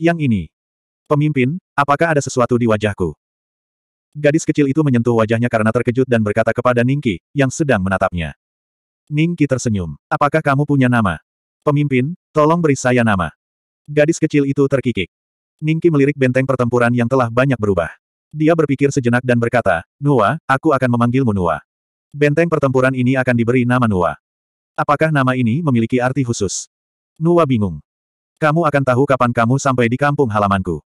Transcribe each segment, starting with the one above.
yang ini. Pemimpin, apakah ada sesuatu di wajahku? Gadis kecil itu menyentuh wajahnya karena terkejut dan berkata kepada Ningki, yang sedang menatapnya. Ningki tersenyum. Apakah kamu punya nama? Pemimpin, tolong beri saya nama. Gadis kecil itu terkikik. Ningki melirik benteng pertempuran yang telah banyak berubah. Dia berpikir sejenak dan berkata, Nuwa, aku akan memanggilmu Nuwa. Benteng pertempuran ini akan diberi nama Nuwa. Apakah nama ini memiliki arti khusus? Nuwa bingung. Kamu akan tahu kapan kamu sampai di kampung halamanku.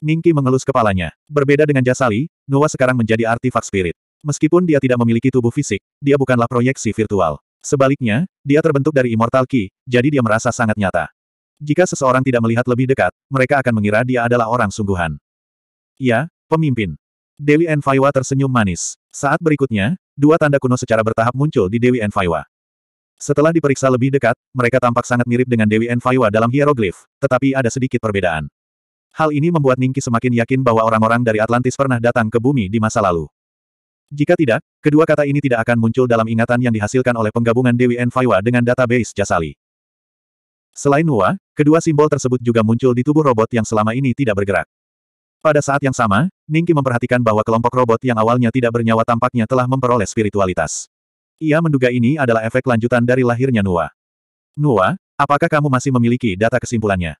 Ningki mengelus kepalanya. Berbeda dengan Jasali, Nuwa sekarang menjadi artifak spirit. Meskipun dia tidak memiliki tubuh fisik, dia bukanlah proyeksi virtual. Sebaliknya, dia terbentuk dari Immortal Ki, jadi dia merasa sangat nyata. Jika seseorang tidak melihat lebih dekat, mereka akan mengira dia adalah orang sungguhan. Ya, pemimpin. Dewi Enfaiwa tersenyum manis. Saat berikutnya, dua tanda kuno secara bertahap muncul di Dewi Enfaiwa. Setelah diperiksa lebih dekat, mereka tampak sangat mirip dengan Dewi Enfaiwa dalam hieroglif, tetapi ada sedikit perbedaan. Hal ini membuat Ningki semakin yakin bahwa orang-orang dari Atlantis pernah datang ke bumi di masa lalu. Jika tidak, kedua kata ini tidak akan muncul dalam ingatan yang dihasilkan oleh penggabungan Dewi Enfaiwa dengan database Jasali. Selain Nua, kedua simbol tersebut juga muncul di tubuh robot yang selama ini tidak bergerak. Pada saat yang sama, Ningki memperhatikan bahwa kelompok robot yang awalnya tidak bernyawa tampaknya telah memperoleh spiritualitas. Ia menduga ini adalah efek lanjutan dari lahirnya Nua. Nua, apakah kamu masih memiliki data kesimpulannya?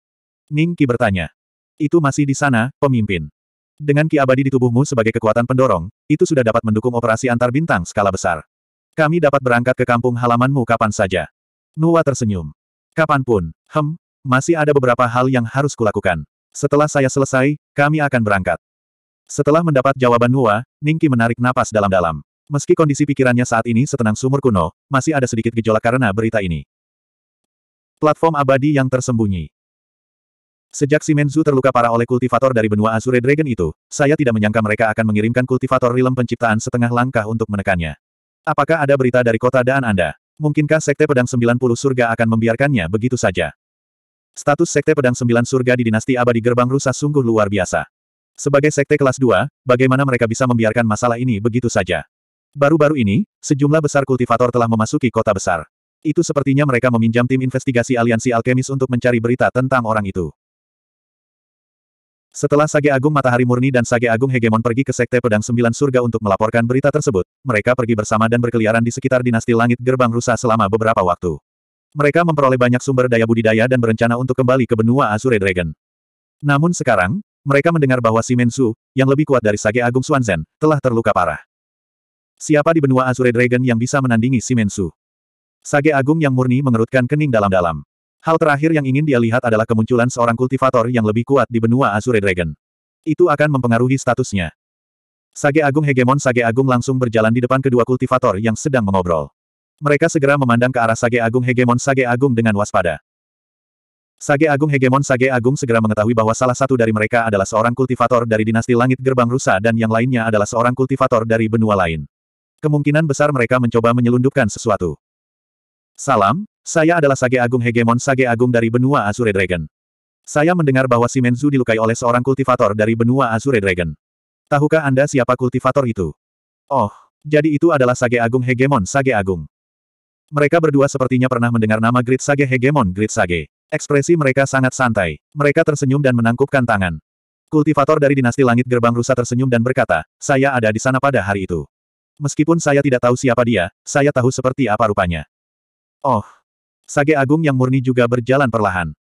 Ning Qi bertanya. Itu masih di sana, pemimpin. Dengan Ki abadi di tubuhmu sebagai kekuatan pendorong, itu sudah dapat mendukung operasi antar bintang skala besar. Kami dapat berangkat ke kampung halamanmu kapan saja. Nua tersenyum. Kapanpun, hem, masih ada beberapa hal yang harus kulakukan. Setelah saya selesai, kami akan berangkat. Setelah mendapat jawaban Nua, Ningki menarik napas dalam-dalam. Meski kondisi pikirannya saat ini setenang sumur kuno, masih ada sedikit gejolak karena berita ini. Platform abadi yang tersembunyi. Sejak Simenzu terluka parah oleh kultivator dari benua Azure Dragon itu, saya tidak menyangka mereka akan mengirimkan kultivator rilem penciptaan setengah langkah untuk menekannya. Apakah ada berita dari kota Daan Anda? Mungkinkah Sekte Pedang Sembilan Puluh Surga akan membiarkannya begitu saja? Status Sekte Pedang Sembilan Surga di dinasti abadi gerbang rusa sungguh luar biasa. Sebagai Sekte kelas 2, bagaimana mereka bisa membiarkan masalah ini begitu saja? Baru-baru ini, sejumlah besar kultivator telah memasuki kota besar. Itu sepertinya mereka meminjam tim investigasi aliansi alkemis untuk mencari berita tentang orang itu. Setelah Sage Agung Matahari Murni dan Sage Agung Hegemon pergi ke Sekte Pedang Sembilan Surga untuk melaporkan berita tersebut, mereka pergi bersama dan berkeliaran di sekitar dinasti langit gerbang rusa selama beberapa waktu. Mereka memperoleh banyak sumber daya budidaya dan berencana untuk kembali ke benua Azure Dragon. Namun sekarang, mereka mendengar bahwa Simensu, yang lebih kuat dari Sage Agung Suanzen, telah terluka parah. Siapa di benua Azure Dragon yang bisa menandingi Simensu? Sage Agung yang murni mengerutkan kening dalam-dalam. Hal terakhir yang ingin dia lihat adalah kemunculan seorang kultivator yang lebih kuat di benua Azure Dragon. Itu akan mempengaruhi statusnya. Sage Agung Hegemon Sage Agung langsung berjalan di depan kedua kultivator yang sedang mengobrol. Mereka segera memandang ke arah Sage Agung Hegemon Sage Agung dengan waspada. Sage Agung Hegemon Sage Agung segera mengetahui bahwa salah satu dari mereka adalah seorang kultivator dari dinasti Langit Gerbang Rusa dan yang lainnya adalah seorang kultivator dari benua lain. Kemungkinan besar mereka mencoba menyelundupkan sesuatu. Salam, saya adalah Sage Agung Hegemon Sage Agung dari benua Azure Dragon. Saya mendengar bahwa Si Simenzu dilukai oleh seorang kultivator dari benua Azure Dragon. Tahukah Anda siapa kultivator itu? Oh, jadi itu adalah Sage Agung Hegemon Sage Agung. Mereka berdua sepertinya pernah mendengar nama Grid Sage Hegemon Grid Sage. Ekspresi mereka sangat santai. Mereka tersenyum dan menangkupkan tangan. Kultivator dari dinasti langit gerbang rusa tersenyum dan berkata, saya ada di sana pada hari itu. Meskipun saya tidak tahu siapa dia, saya tahu seperti apa rupanya. Oh. Sage Agung yang murni juga berjalan perlahan.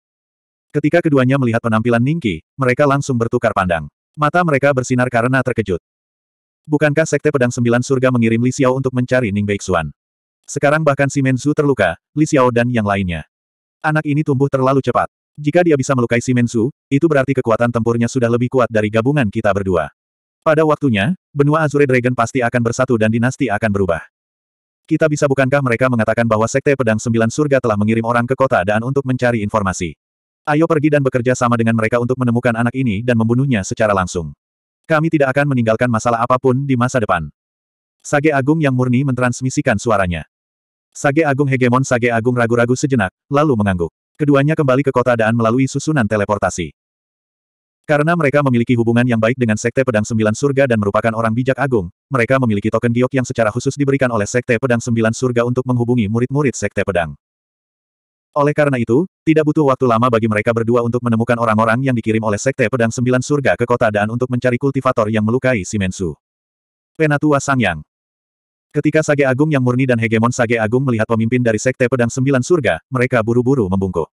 Ketika keduanya melihat penampilan Ningki, mereka langsung bertukar pandang. Mata mereka bersinar karena terkejut. Bukankah Sekte Pedang Sembilan Surga mengirim Li Xiao untuk mencari Ning Beixuan? Sekarang bahkan si Menzu terluka, Li Xiao dan yang lainnya. Anak ini tumbuh terlalu cepat. Jika dia bisa melukai si Menzu, itu berarti kekuatan tempurnya sudah lebih kuat dari gabungan kita berdua. Pada waktunya, benua Azure Dragon pasti akan bersatu dan dinasti akan berubah. Kita bisa bukankah mereka mengatakan bahwa Sekte Pedang Sembilan Surga telah mengirim orang ke kota dan untuk mencari informasi. Ayo pergi dan bekerja sama dengan mereka untuk menemukan anak ini dan membunuhnya secara langsung. Kami tidak akan meninggalkan masalah apapun di masa depan. Sage Agung yang murni mentransmisikan suaranya. Sage Agung Hegemon Sage Agung ragu-ragu sejenak, lalu mengangguk. Keduanya kembali ke kota Daan melalui susunan teleportasi. Karena mereka memiliki hubungan yang baik dengan Sekte Pedang Sembilan Surga dan merupakan orang bijak agung, mereka memiliki token giok yang secara khusus diberikan oleh Sekte Pedang Sembilan Surga untuk menghubungi murid-murid Sekte Pedang. Oleh karena itu, tidak butuh waktu lama bagi mereka berdua untuk menemukan orang-orang yang dikirim oleh Sekte Pedang Sembilan Surga ke kota Dan untuk mencari kultivator yang melukai Simensu. Penatua Sangyang Ketika Sage Agung yang murni dan hegemon Sage Agung melihat pemimpin dari Sekte Pedang Sembilan Surga, mereka buru-buru membungkuk.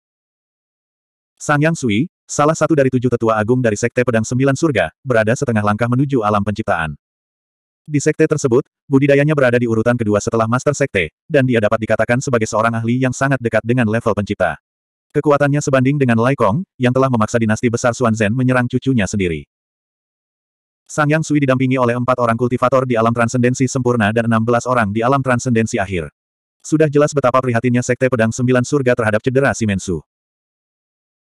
Sang Yang Sui, Salah satu dari tujuh tetua agung dari Sekte Pedang Sembilan Surga, berada setengah langkah menuju alam penciptaan. Di Sekte tersebut, budidayanya berada di urutan kedua setelah Master Sekte, dan dia dapat dikatakan sebagai seorang ahli yang sangat dekat dengan level pencipta. Kekuatannya sebanding dengan Lai Kong, yang telah memaksa dinasti besar Zhen menyerang cucunya sendiri. Sang Yang Sui didampingi oleh empat orang kultivator di alam transendensi sempurna dan enam belas orang di alam transendensi akhir. Sudah jelas betapa prihatinnya Sekte Pedang Sembilan Surga terhadap cedera Simensu.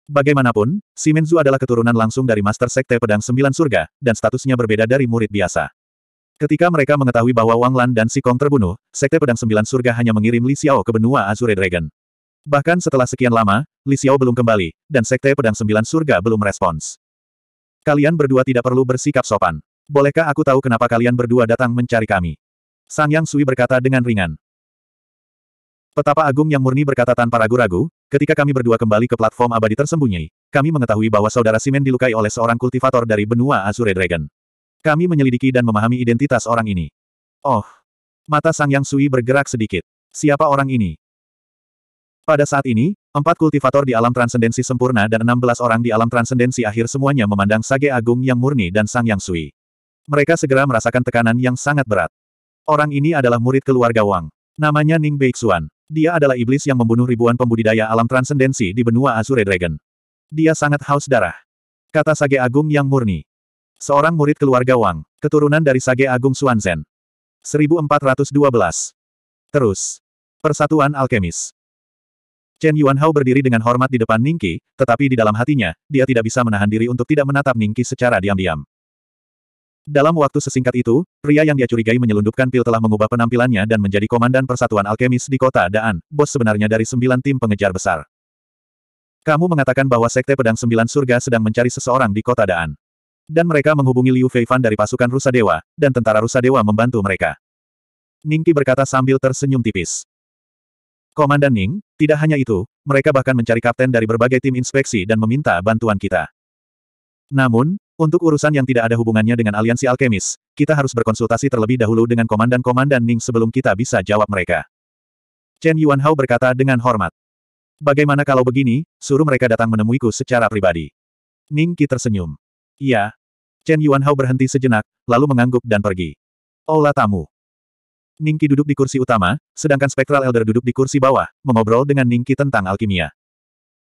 Bagaimanapun, Si Menzu adalah keturunan langsung dari Master Sekte Pedang Sembilan Surga, dan statusnya berbeda dari murid biasa. Ketika mereka mengetahui bahwa Wang Lan dan Si Kong terbunuh, Sekte Pedang Sembilan Surga hanya mengirim Li Xiao ke benua Azure Dragon. Bahkan setelah sekian lama, Li Xiao belum kembali, dan Sekte Pedang Sembilan Surga belum respons. Kalian berdua tidak perlu bersikap sopan. Bolehkah aku tahu kenapa kalian berdua datang mencari kami? Sang Yang Sui berkata dengan ringan. Petapa Agung yang murni berkata tanpa ragu-ragu, Ketika kami berdua kembali ke platform abadi tersembunyi, kami mengetahui bahwa saudara Simen dilukai oleh seorang kultivator dari benua Azure Dragon. Kami menyelidiki dan memahami identitas orang ini. Oh. Mata Sang Yang Sui bergerak sedikit. Siapa orang ini? Pada saat ini, empat kultivator di alam transendensi sempurna dan enam belas orang di alam transendensi akhir semuanya memandang Sage Agung yang murni dan Sang Yang Sui. Mereka segera merasakan tekanan yang sangat berat. Orang ini adalah murid keluarga Wang. Namanya Ning Beixuan. Dia adalah iblis yang membunuh ribuan pembudidaya alam transendensi di benua Azure Dragon. Dia sangat haus darah. Kata Sage Agung yang murni. Seorang murid keluarga Wang, keturunan dari Sage Agung Suanzen. 1412. Terus. Persatuan Alkemis. Chen Yuanhao berdiri dengan hormat di depan Ningqi, tetapi di dalam hatinya, dia tidak bisa menahan diri untuk tidak menatap Ningqi secara diam-diam. Dalam waktu sesingkat itu, pria yang dia curigai menyelundupkan pil telah mengubah penampilannya dan menjadi komandan persatuan alkemis di kota Daan, bos sebenarnya dari sembilan tim pengejar besar. Kamu mengatakan bahwa Sekte Pedang Sembilan Surga sedang mencari seseorang di kota Daan. Dan mereka menghubungi Liu Feifan dari pasukan Rusa Dewa dan tentara Rusa Dewa membantu mereka. Ningki berkata sambil tersenyum tipis. Komandan Ning, tidak hanya itu, mereka bahkan mencari kapten dari berbagai tim inspeksi dan meminta bantuan kita. Namun, untuk urusan yang tidak ada hubungannya dengan aliansi alkemis, kita harus berkonsultasi terlebih dahulu dengan komandan-komandan Ning sebelum kita bisa jawab mereka. Chen Yuanhao berkata dengan hormat. Bagaimana kalau begini, suruh mereka datang menemuiku secara pribadi. Ning Qi tersenyum. Iya. Chen Yuanhao berhenti sejenak, lalu mengangguk dan pergi. Olah tamu. Ning Qi duduk di kursi utama, sedangkan spektral Elder duduk di kursi bawah, mengobrol dengan Ning Qi tentang alkimia.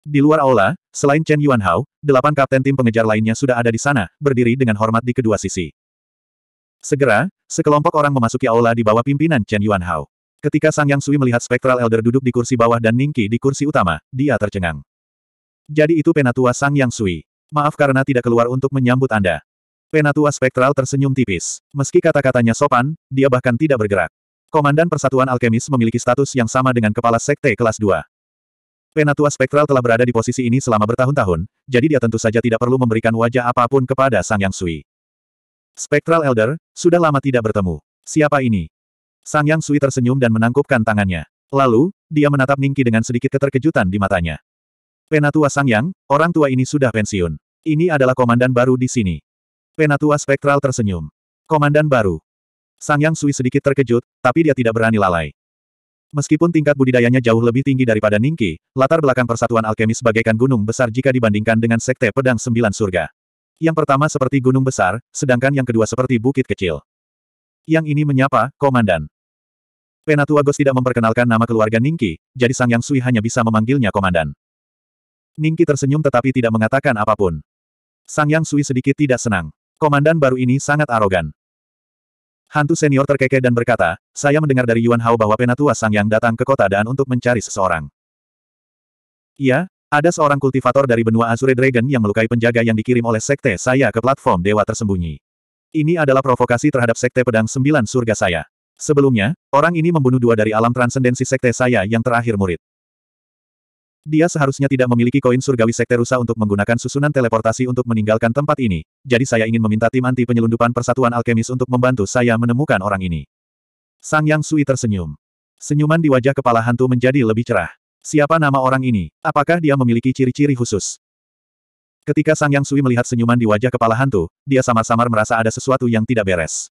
Di luar aula, selain Chen Yuan Hao, delapan kapten tim pengejar lainnya sudah ada di sana, berdiri dengan hormat di kedua sisi. Segera, sekelompok orang memasuki aula di bawah pimpinan Chen Yuan Hao. Ketika Sang Yang Sui melihat Spectral Elder duduk di kursi bawah dan Ningki di kursi utama, dia tercengang. Jadi itu penatua Sang Yang Sui. Maaf karena tidak keluar untuk menyambut Anda. Penatua Spectral tersenyum tipis. Meski kata-katanya sopan, dia bahkan tidak bergerak. Komandan Persatuan Alkemis memiliki status yang sama dengan Kepala Sekte Kelas 2. Penatua Spektral telah berada di posisi ini selama bertahun-tahun, jadi dia tentu saja tidak perlu memberikan wajah apapun kepada Sang Yang Sui. Spektral Elder, sudah lama tidak bertemu. Siapa ini? Sang Yang Sui tersenyum dan menangkupkan tangannya. Lalu, dia menatap Ningki dengan sedikit keterkejutan di matanya. Penatua Sang Yang, orang tua ini sudah pensiun. Ini adalah komandan baru di sini. Penatua Spektral tersenyum. Komandan baru. Sang Yang Sui sedikit terkejut, tapi dia tidak berani lalai. Meskipun tingkat budidayanya jauh lebih tinggi daripada Ningki, latar belakang persatuan alkemis bagaikan gunung besar jika dibandingkan dengan sekte pedang sembilan surga. Yang pertama seperti gunung besar, sedangkan yang kedua seperti bukit kecil. Yang ini menyapa, Komandan. Penatua Ghost tidak memperkenalkan nama keluarga Ningki, jadi Sang Yang Sui hanya bisa memanggilnya Komandan. Ningki tersenyum tetapi tidak mengatakan apapun. Sang Yang Sui sedikit tidak senang. Komandan baru ini sangat arogan. Hantu senior terkekeh dan berkata, saya mendengar dari Yuan Hao bahwa penatua Sang yang datang ke kota Dan untuk mencari seseorang. Iya, ada seorang kultivator dari benua Azure Dragon yang melukai penjaga yang dikirim oleh sekte saya ke platform dewa tersembunyi. Ini adalah provokasi terhadap sekte pedang sembilan surga saya. Sebelumnya, orang ini membunuh dua dari alam transendensi sekte saya yang terakhir murid. Dia seharusnya tidak memiliki koin surgawi Sekte Rusa untuk menggunakan susunan teleportasi untuk meninggalkan tempat ini, jadi saya ingin meminta tim anti penyelundupan Persatuan Alkemis untuk membantu saya menemukan orang ini. Sang Yang Sui tersenyum. Senyuman di wajah kepala hantu menjadi lebih cerah. Siapa nama orang ini? Apakah dia memiliki ciri-ciri khusus? Ketika Sang Yang Sui melihat senyuman di wajah kepala hantu, dia samar-samar merasa ada sesuatu yang tidak beres.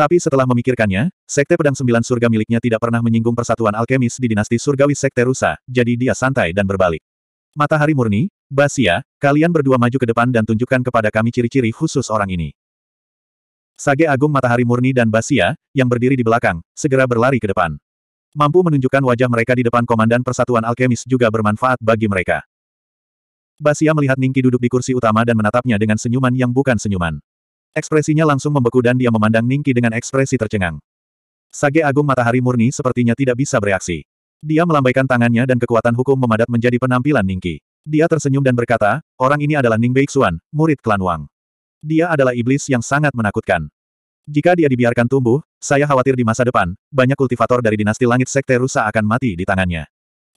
Tapi setelah memikirkannya, Sekte Pedang Sembilan Surga miliknya tidak pernah menyinggung persatuan alkemis di dinasti surgawi Sekte Rusa, jadi dia santai dan berbalik. Matahari murni, Basia, kalian berdua maju ke depan dan tunjukkan kepada kami ciri-ciri khusus orang ini. Sage Agung Matahari Murni dan Basia, yang berdiri di belakang, segera berlari ke depan. Mampu menunjukkan wajah mereka di depan Komandan Persatuan Alkemis juga bermanfaat bagi mereka. Basia melihat Ningki duduk di kursi utama dan menatapnya dengan senyuman yang bukan senyuman. Ekspresinya langsung membeku dan dia memandang Ningki dengan ekspresi tercengang. Sage Agung Matahari Murni sepertinya tidak bisa bereaksi. Dia melambaikan tangannya dan kekuatan hukum memadat menjadi penampilan Ningki. Dia tersenyum dan berkata, orang ini adalah Ning Beixuan, murid klan Wang. Dia adalah iblis yang sangat menakutkan. Jika dia dibiarkan tumbuh, saya khawatir di masa depan, banyak kultivator dari dinasti langit sekte rusa akan mati di tangannya.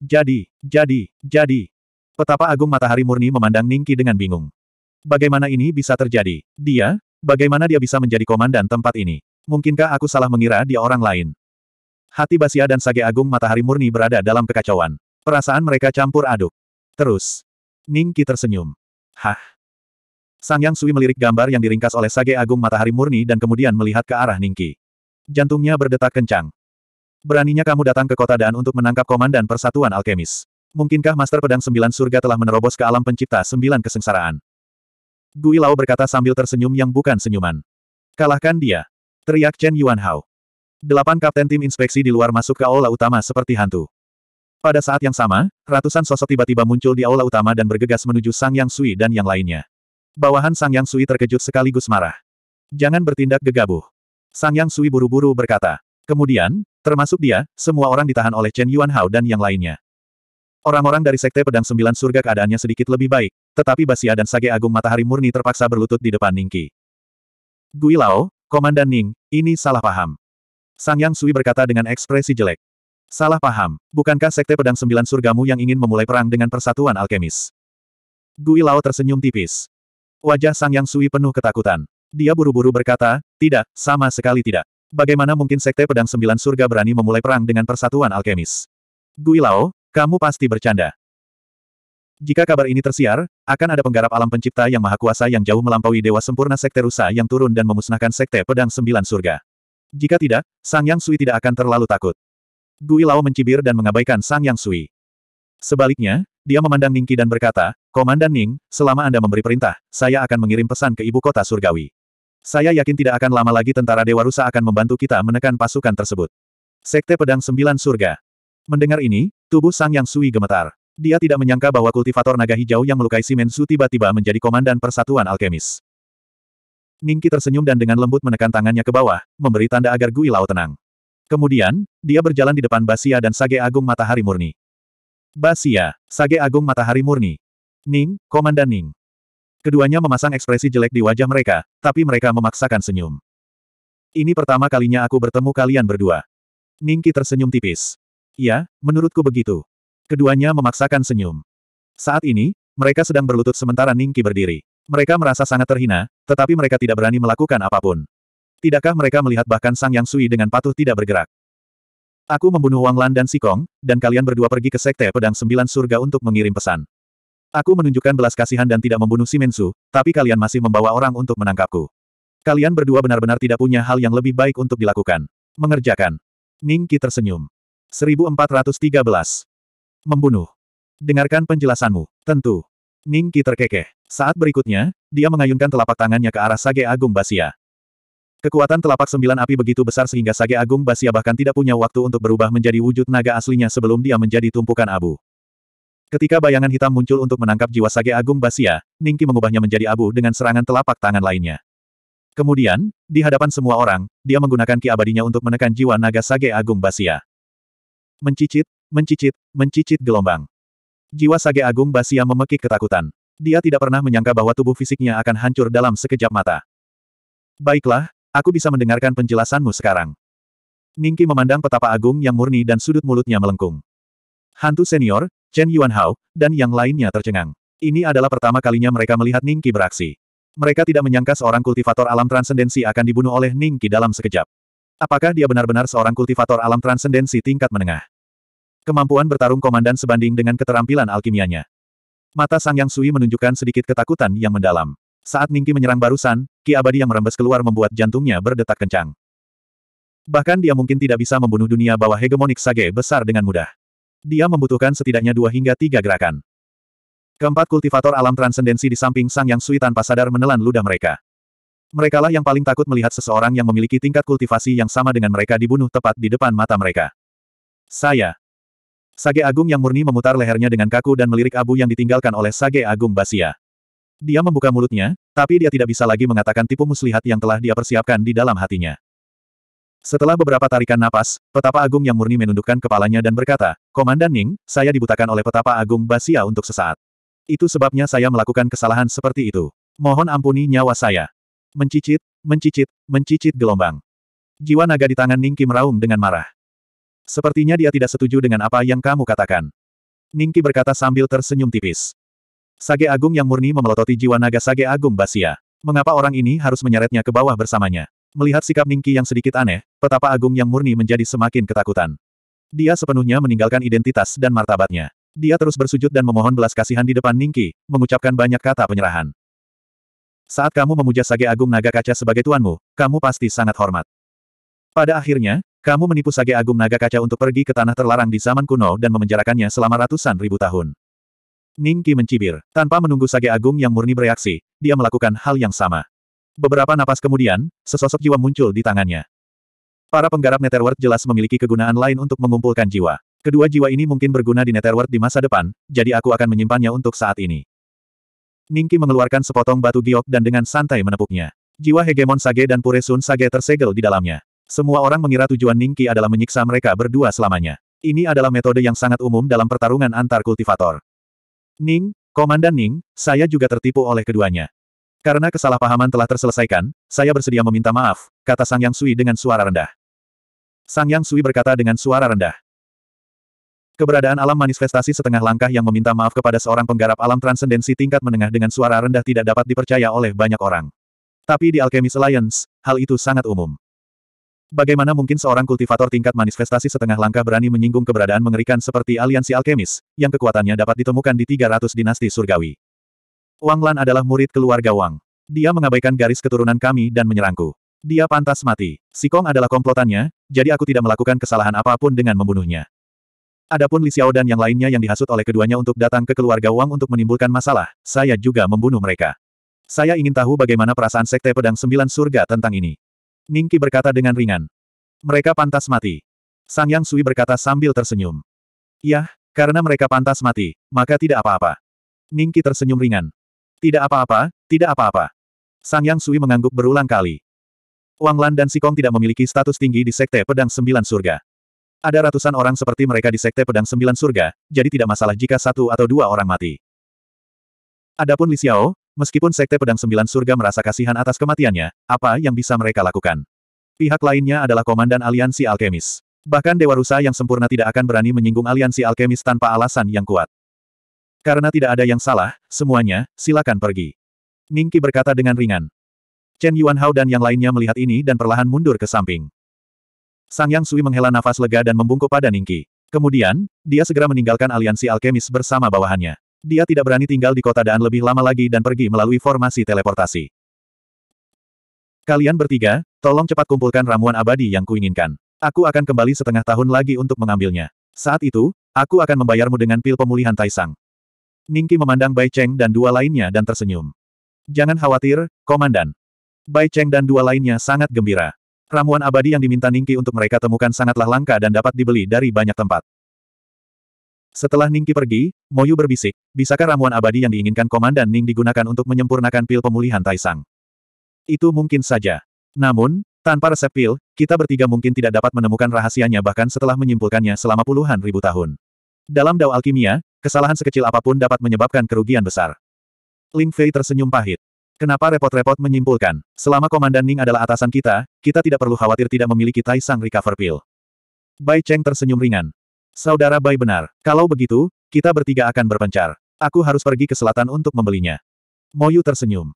Jadi, jadi, jadi. Petapa Agung Matahari Murni memandang Ningki dengan bingung. Bagaimana ini bisa terjadi? Dia, Bagaimana dia bisa menjadi komandan tempat ini? Mungkinkah aku salah mengira dia orang lain? Hati Basia dan Sage Agung Matahari Murni berada dalam kekacauan. Perasaan mereka campur aduk. Terus. Ningki tersenyum. Hah? Sang Yang Sui melirik gambar yang diringkas oleh Sage Agung Matahari Murni dan kemudian melihat ke arah Ningki. Jantungnya berdetak kencang. Beraninya kamu datang ke kota Daan untuk menangkap komandan Persatuan Alkemis. Mungkinkah Master Pedang Sembilan Surga telah menerobos ke alam pencipta sembilan kesengsaraan? Gui Lao berkata sambil tersenyum yang bukan senyuman. Kalahkan dia. Teriak Chen Yuan Hao. Delapan kapten tim inspeksi di luar masuk ke aula utama seperti hantu. Pada saat yang sama, ratusan sosok tiba-tiba muncul di aula utama dan bergegas menuju Sang Yang Sui dan yang lainnya. Bawahan Sang Yang Sui terkejut sekaligus marah. Jangan bertindak gegabah. Sang Yang Sui buru-buru berkata. Kemudian, termasuk dia, semua orang ditahan oleh Chen Yuan Hao dan yang lainnya. Orang-orang dari Sekte Pedang Sembilan Surga keadaannya sedikit lebih baik, tetapi Basia dan Sage Agung Matahari Murni terpaksa berlutut di depan Ningki. Gui Lao, Komandan Ning, ini salah paham. Sang Yang Sui berkata dengan ekspresi jelek. Salah paham, bukankah Sekte Pedang Sembilan Surgamu yang ingin memulai perang dengan Persatuan Alkemis? Gui Lao tersenyum tipis. Wajah Sang Yang Sui penuh ketakutan. Dia buru-buru berkata, tidak, sama sekali tidak. Bagaimana mungkin Sekte Pedang Sembilan Surga berani memulai perang dengan Persatuan Alkemis? Gui Lao, kamu pasti bercanda. Jika kabar ini tersiar, akan ada penggarap alam pencipta yang maha kuasa yang jauh melampaui dewa sempurna sekte rusa yang turun dan memusnahkan sekte pedang sembilan surga. Jika tidak, Sang Yang Sui tidak akan terlalu takut. Gui Lao mencibir dan mengabaikan Sang Yang Sui. Sebaliknya, dia memandang Ningki dan berkata, Komandan Ning, selama Anda memberi perintah, saya akan mengirim pesan ke ibu kota surgawi. Saya yakin tidak akan lama lagi tentara Dewa Rusa akan membantu kita menekan pasukan tersebut. Sekte Pedang Sembilan Surga. Mendengar ini, tubuh Sang Yang Sui gemetar. Dia tidak menyangka bahwa kultivator naga hijau yang melukai Simensu tiba-tiba menjadi komandan persatuan alkemis. Ningki tersenyum dan dengan lembut menekan tangannya ke bawah, memberi tanda agar Gui Lao tenang. Kemudian, dia berjalan di depan Basia dan Sage Agung Matahari Murni. Basia, Sage Agung Matahari Murni. Ning, Komandan Ning. Keduanya memasang ekspresi jelek di wajah mereka, tapi mereka memaksakan senyum. Ini pertama kalinya aku bertemu kalian berdua. Ningki tersenyum tipis. Ya, menurutku begitu. Keduanya memaksakan senyum. Saat ini, mereka sedang berlutut sementara Ningki berdiri. Mereka merasa sangat terhina, tetapi mereka tidak berani melakukan apapun. Tidakkah mereka melihat bahkan Sang Yang Sui dengan patuh tidak bergerak? Aku membunuh Wang Lan dan Sikong, dan kalian berdua pergi ke Sekte Pedang Sembilan Surga untuk mengirim pesan. Aku menunjukkan belas kasihan dan tidak membunuh si Mensu, tapi kalian masih membawa orang untuk menangkapku. Kalian berdua benar-benar tidak punya hal yang lebih baik untuk dilakukan. Mengerjakan. Ningki tersenyum. 1413. Membunuh. Dengarkan penjelasanmu. Tentu. Ning Qi terkekeh. Saat berikutnya, dia mengayunkan telapak tangannya ke arah Sage Agung Basia. Kekuatan telapak sembilan api begitu besar sehingga Sage Agung Basia bahkan tidak punya waktu untuk berubah menjadi wujud naga aslinya sebelum dia menjadi tumpukan abu. Ketika bayangan hitam muncul untuk menangkap jiwa Sage Agung Basia, Ningki mengubahnya menjadi abu dengan serangan telapak tangan lainnya. Kemudian, di hadapan semua orang, dia menggunakan ki abadinya untuk menekan jiwa naga Sage Agung Basia. Mencicit, mencicit, mencicit gelombang. Jiwa Sage Agung Basia memekik ketakutan. Dia tidak pernah menyangka bahwa tubuh fisiknya akan hancur dalam sekejap mata. Baiklah, aku bisa mendengarkan penjelasanmu sekarang. Ningki memandang petapa agung yang murni dan sudut mulutnya melengkung. Hantu senior, Chen Yuanhao, dan yang lainnya tercengang. Ini adalah pertama kalinya mereka melihat Ningki beraksi. Mereka tidak menyangka seorang kultivator alam transendensi akan dibunuh oleh Ningki dalam sekejap. Apakah dia benar-benar seorang kultivator alam transendensi tingkat menengah? Kemampuan bertarung komandan sebanding dengan keterampilan alkimianya. Mata Sang Yang Sui menunjukkan sedikit ketakutan yang mendalam. Saat Ningki menyerang barusan, ki abadi yang merembes keluar membuat jantungnya berdetak kencang. Bahkan dia mungkin tidak bisa membunuh dunia bawah hegemonik Sage besar dengan mudah. Dia membutuhkan setidaknya dua hingga tiga gerakan. Keempat kultivator alam transendensi di samping Sang Yang Sui tanpa sadar menelan ludah mereka. Merekalah yang paling takut melihat seseorang yang memiliki tingkat kultivasi yang sama dengan mereka dibunuh tepat di depan mata mereka. Saya, Sage Agung yang murni memutar lehernya dengan kaku dan melirik abu yang ditinggalkan oleh Sage Agung Basia. Dia membuka mulutnya, tapi dia tidak bisa lagi mengatakan tipu muslihat yang telah dia persiapkan di dalam hatinya. Setelah beberapa tarikan napas, petapa agung yang murni menundukkan kepalanya dan berkata, Komandan Ning, saya dibutakan oleh petapa agung Basia untuk sesaat. Itu sebabnya saya melakukan kesalahan seperti itu. Mohon ampuni nyawa saya. Mencicit, mencicit, mencicit gelombang. Jiwa naga di tangan Ning Kim raung dengan marah. Sepertinya dia tidak setuju dengan apa yang kamu katakan. Ningki berkata sambil tersenyum tipis. Sage Agung yang murni memelototi jiwa naga Sage Agung Basia. Mengapa orang ini harus menyeretnya ke bawah bersamanya? Melihat sikap Ningki yang sedikit aneh, petapa Agung yang murni menjadi semakin ketakutan. Dia sepenuhnya meninggalkan identitas dan martabatnya. Dia terus bersujud dan memohon belas kasihan di depan Ningki, mengucapkan banyak kata penyerahan. Saat kamu memuja Sage Agung Naga Kaca sebagai tuanmu, kamu pasti sangat hormat. Pada akhirnya, kamu menipu Sage Agung Naga Kaca untuk pergi ke tanah terlarang di zaman kuno dan memenjarakannya selama ratusan ribu tahun. Ningki mencibir. Tanpa menunggu Sage Agung yang murni bereaksi, dia melakukan hal yang sama. Beberapa napas kemudian, sesosok jiwa muncul di tangannya. Para penggarap Netherworld jelas memiliki kegunaan lain untuk mengumpulkan jiwa. Kedua jiwa ini mungkin berguna di Netherworld di masa depan, jadi aku akan menyimpannya untuk saat ini. Ningki mengeluarkan sepotong batu giok dan dengan santai menepuknya. Jiwa hegemon Sage dan Puresun Sage tersegel di dalamnya. Semua orang mengira tujuan Ningki adalah menyiksa mereka berdua selamanya. Ini adalah metode yang sangat umum dalam pertarungan antar kultivator. Ning, Komandan Ning, saya juga tertipu oleh keduanya. Karena kesalahpahaman telah terselesaikan, saya bersedia meminta maaf, kata Sang Yang Sui dengan suara rendah. Sang Yang Sui berkata dengan suara rendah. Keberadaan alam manifestasi setengah langkah yang meminta maaf kepada seorang penggarap alam transendensi tingkat menengah dengan suara rendah tidak dapat dipercaya oleh banyak orang. Tapi di Alchemist Alliance, hal itu sangat umum. Bagaimana mungkin seorang kultivator tingkat manifestasi setengah langkah berani menyinggung keberadaan mengerikan seperti aliansi alkemis, yang kekuatannya dapat ditemukan di 300 dinasti surgawi. Wang Lan adalah murid keluarga Wang. Dia mengabaikan garis keturunan kami dan menyerangku. Dia pantas mati. Sikong adalah komplotannya, jadi aku tidak melakukan kesalahan apapun dengan membunuhnya. Adapun Li Xiao dan yang lainnya yang dihasut oleh keduanya untuk datang ke keluarga Wang untuk menimbulkan masalah, saya juga membunuh mereka. Saya ingin tahu bagaimana perasaan Sekte Pedang Sembilan Surga tentang ini. Ningki berkata dengan ringan. Mereka pantas mati. Sang Yang Sui berkata sambil tersenyum. Yah, karena mereka pantas mati, maka tidak apa-apa. Ningki tersenyum ringan. Tidak apa-apa, tidak apa-apa. Sang Yang Sui mengangguk berulang kali. Wang Lan dan Sikong tidak memiliki status tinggi di Sekte Pedang Sembilan Surga. Ada ratusan orang seperti mereka di Sekte Pedang Sembilan Surga, jadi tidak masalah jika satu atau dua orang mati. Adapun Li Xiao, Meskipun Sekte Pedang Sembilan Surga merasa kasihan atas kematiannya, apa yang bisa mereka lakukan? Pihak lainnya adalah Komandan Aliansi Alkemis. Bahkan Dewa Rusa yang sempurna tidak akan berani menyinggung Aliansi Alkemis tanpa alasan yang kuat. Karena tidak ada yang salah, semuanya, silakan pergi. Ningki berkata dengan ringan. Chen Yuanhao dan yang lainnya melihat ini dan perlahan mundur ke samping. Sang Yang Sui menghela nafas lega dan membungkuk pada Ningki. Kemudian, dia segera meninggalkan aliansi alkemis bersama bawahannya. Dia tidak berani tinggal di kota Daan lebih lama lagi dan pergi melalui formasi teleportasi. Kalian bertiga, tolong cepat kumpulkan ramuan abadi yang kuinginkan. Aku akan kembali setengah tahun lagi untuk mengambilnya. Saat itu, aku akan membayarmu dengan pil pemulihan Taisang. Ningki memandang Bai Cheng dan dua lainnya dan tersenyum. Jangan khawatir, Komandan. Bai Cheng dan dua lainnya sangat gembira. Ramuan abadi yang diminta Ningki untuk mereka temukan sangatlah langka dan dapat dibeli dari banyak tempat. Setelah Ningki pergi, Moyu berbisik, bisakah ramuan abadi yang diinginkan Komandan Ning digunakan untuk menyempurnakan pil pemulihan Taisang? Itu mungkin saja. Namun, tanpa resep pil, kita bertiga mungkin tidak dapat menemukan rahasianya bahkan setelah menyimpulkannya selama puluhan ribu tahun. Dalam dao alkimia, kesalahan sekecil apapun dapat menyebabkan kerugian besar. Ling Fei tersenyum pahit. Kenapa repot-repot menyimpulkan? Selama Komandan Ning adalah atasan kita, kita tidak perlu khawatir tidak memiliki Taisang Recover Pill. Bai Cheng tersenyum ringan. Saudara Bai benar. Kalau begitu, kita bertiga akan berpencar. Aku harus pergi ke selatan untuk membelinya. Moyu tersenyum.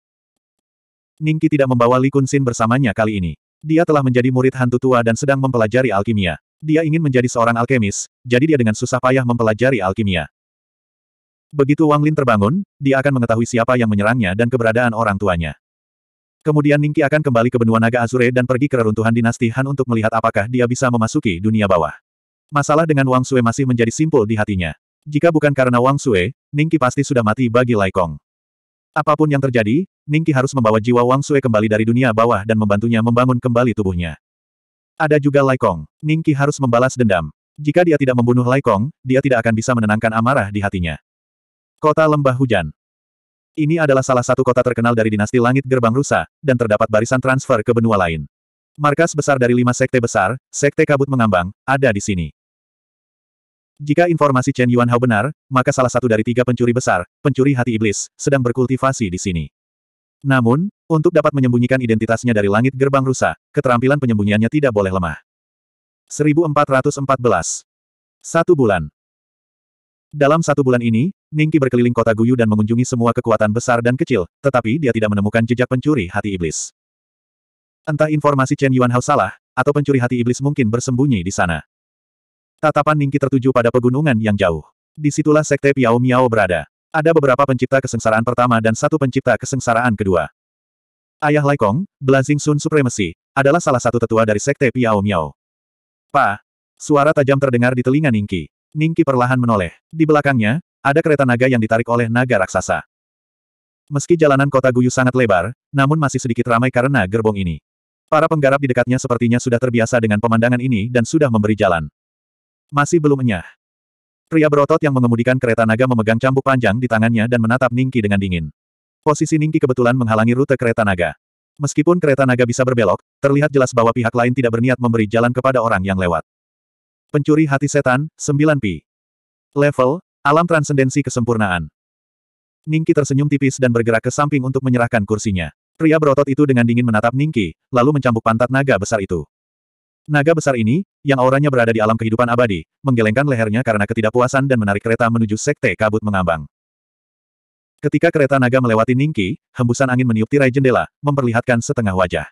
Ningki tidak membawa Li Kunsin bersamanya kali ini. Dia telah menjadi murid hantu tua dan sedang mempelajari alkimia. Dia ingin menjadi seorang alkemis, jadi dia dengan susah payah mempelajari alkimia. Begitu Wang Lin terbangun, dia akan mengetahui siapa yang menyerangnya dan keberadaan orang tuanya. Kemudian Ningki akan kembali ke benua naga Azure dan pergi ke reruntuhan dinasti Han untuk melihat apakah dia bisa memasuki dunia bawah. Masalah dengan Wang Sue masih menjadi simpul di hatinya. Jika bukan karena Wang Sue, Ningki pasti sudah mati bagi Lai Kong. Apapun yang terjadi, Ningki harus membawa jiwa Wang Sue kembali dari dunia bawah dan membantunya membangun kembali tubuhnya. Ada juga Lai Kong. Ningki harus membalas dendam. Jika dia tidak membunuh Lai Kong, dia tidak akan bisa menenangkan amarah di hatinya. Kota Lembah Hujan Ini adalah salah satu kota terkenal dari dinasti Langit Gerbang Rusa, dan terdapat barisan transfer ke benua lain. Markas besar dari lima sekte besar, sekte kabut mengambang, ada di sini. Jika informasi Chen Yuanhao benar, maka salah satu dari tiga pencuri besar, pencuri hati iblis, sedang berkultivasi di sini. Namun, untuk dapat menyembunyikan identitasnya dari langit gerbang rusa, keterampilan penyembunyiannya tidak boleh lemah. 1414 Satu bulan Dalam satu bulan ini, Ningki berkeliling kota Guyu dan mengunjungi semua kekuatan besar dan kecil, tetapi dia tidak menemukan jejak pencuri hati iblis. Entah informasi Chen Yuanhao salah, atau pencuri hati iblis mungkin bersembunyi di sana. Tatapan Ningki tertuju pada pegunungan yang jauh. Disitulah Sekte Piao Miao berada. Ada beberapa pencipta kesengsaraan pertama dan satu pencipta kesengsaraan kedua. Ayah Lai Kong, Blazing Sun Supremacy, adalah salah satu tetua dari Sekte Piao Miao. Pa! Suara tajam terdengar di telinga Ningki. Ningki perlahan menoleh. Di belakangnya, ada kereta naga yang ditarik oleh naga raksasa. Meski jalanan kota Guyu sangat lebar, namun masih sedikit ramai karena gerbong ini. Para penggarap di dekatnya sepertinya sudah terbiasa dengan pemandangan ini dan sudah memberi jalan. Masih belum enyah. Pria berotot yang mengemudikan kereta naga memegang cambuk panjang di tangannya dan menatap Ningki dengan dingin. Posisi Ningki kebetulan menghalangi rute kereta naga. Meskipun kereta naga bisa berbelok, terlihat jelas bahwa pihak lain tidak berniat memberi jalan kepada orang yang lewat. Pencuri hati setan, 9 pi. Level, alam transendensi kesempurnaan. Ningki tersenyum tipis dan bergerak ke samping untuk menyerahkan kursinya. Pria berotot itu dengan dingin menatap Ningki, lalu mencambuk pantat naga besar itu. Naga besar ini, yang auranya berada di alam kehidupan abadi, menggelengkan lehernya karena ketidakpuasan dan menarik kereta menuju sekte kabut mengambang. Ketika kereta naga melewati Ningki, hembusan angin meniup tirai jendela, memperlihatkan setengah wajah.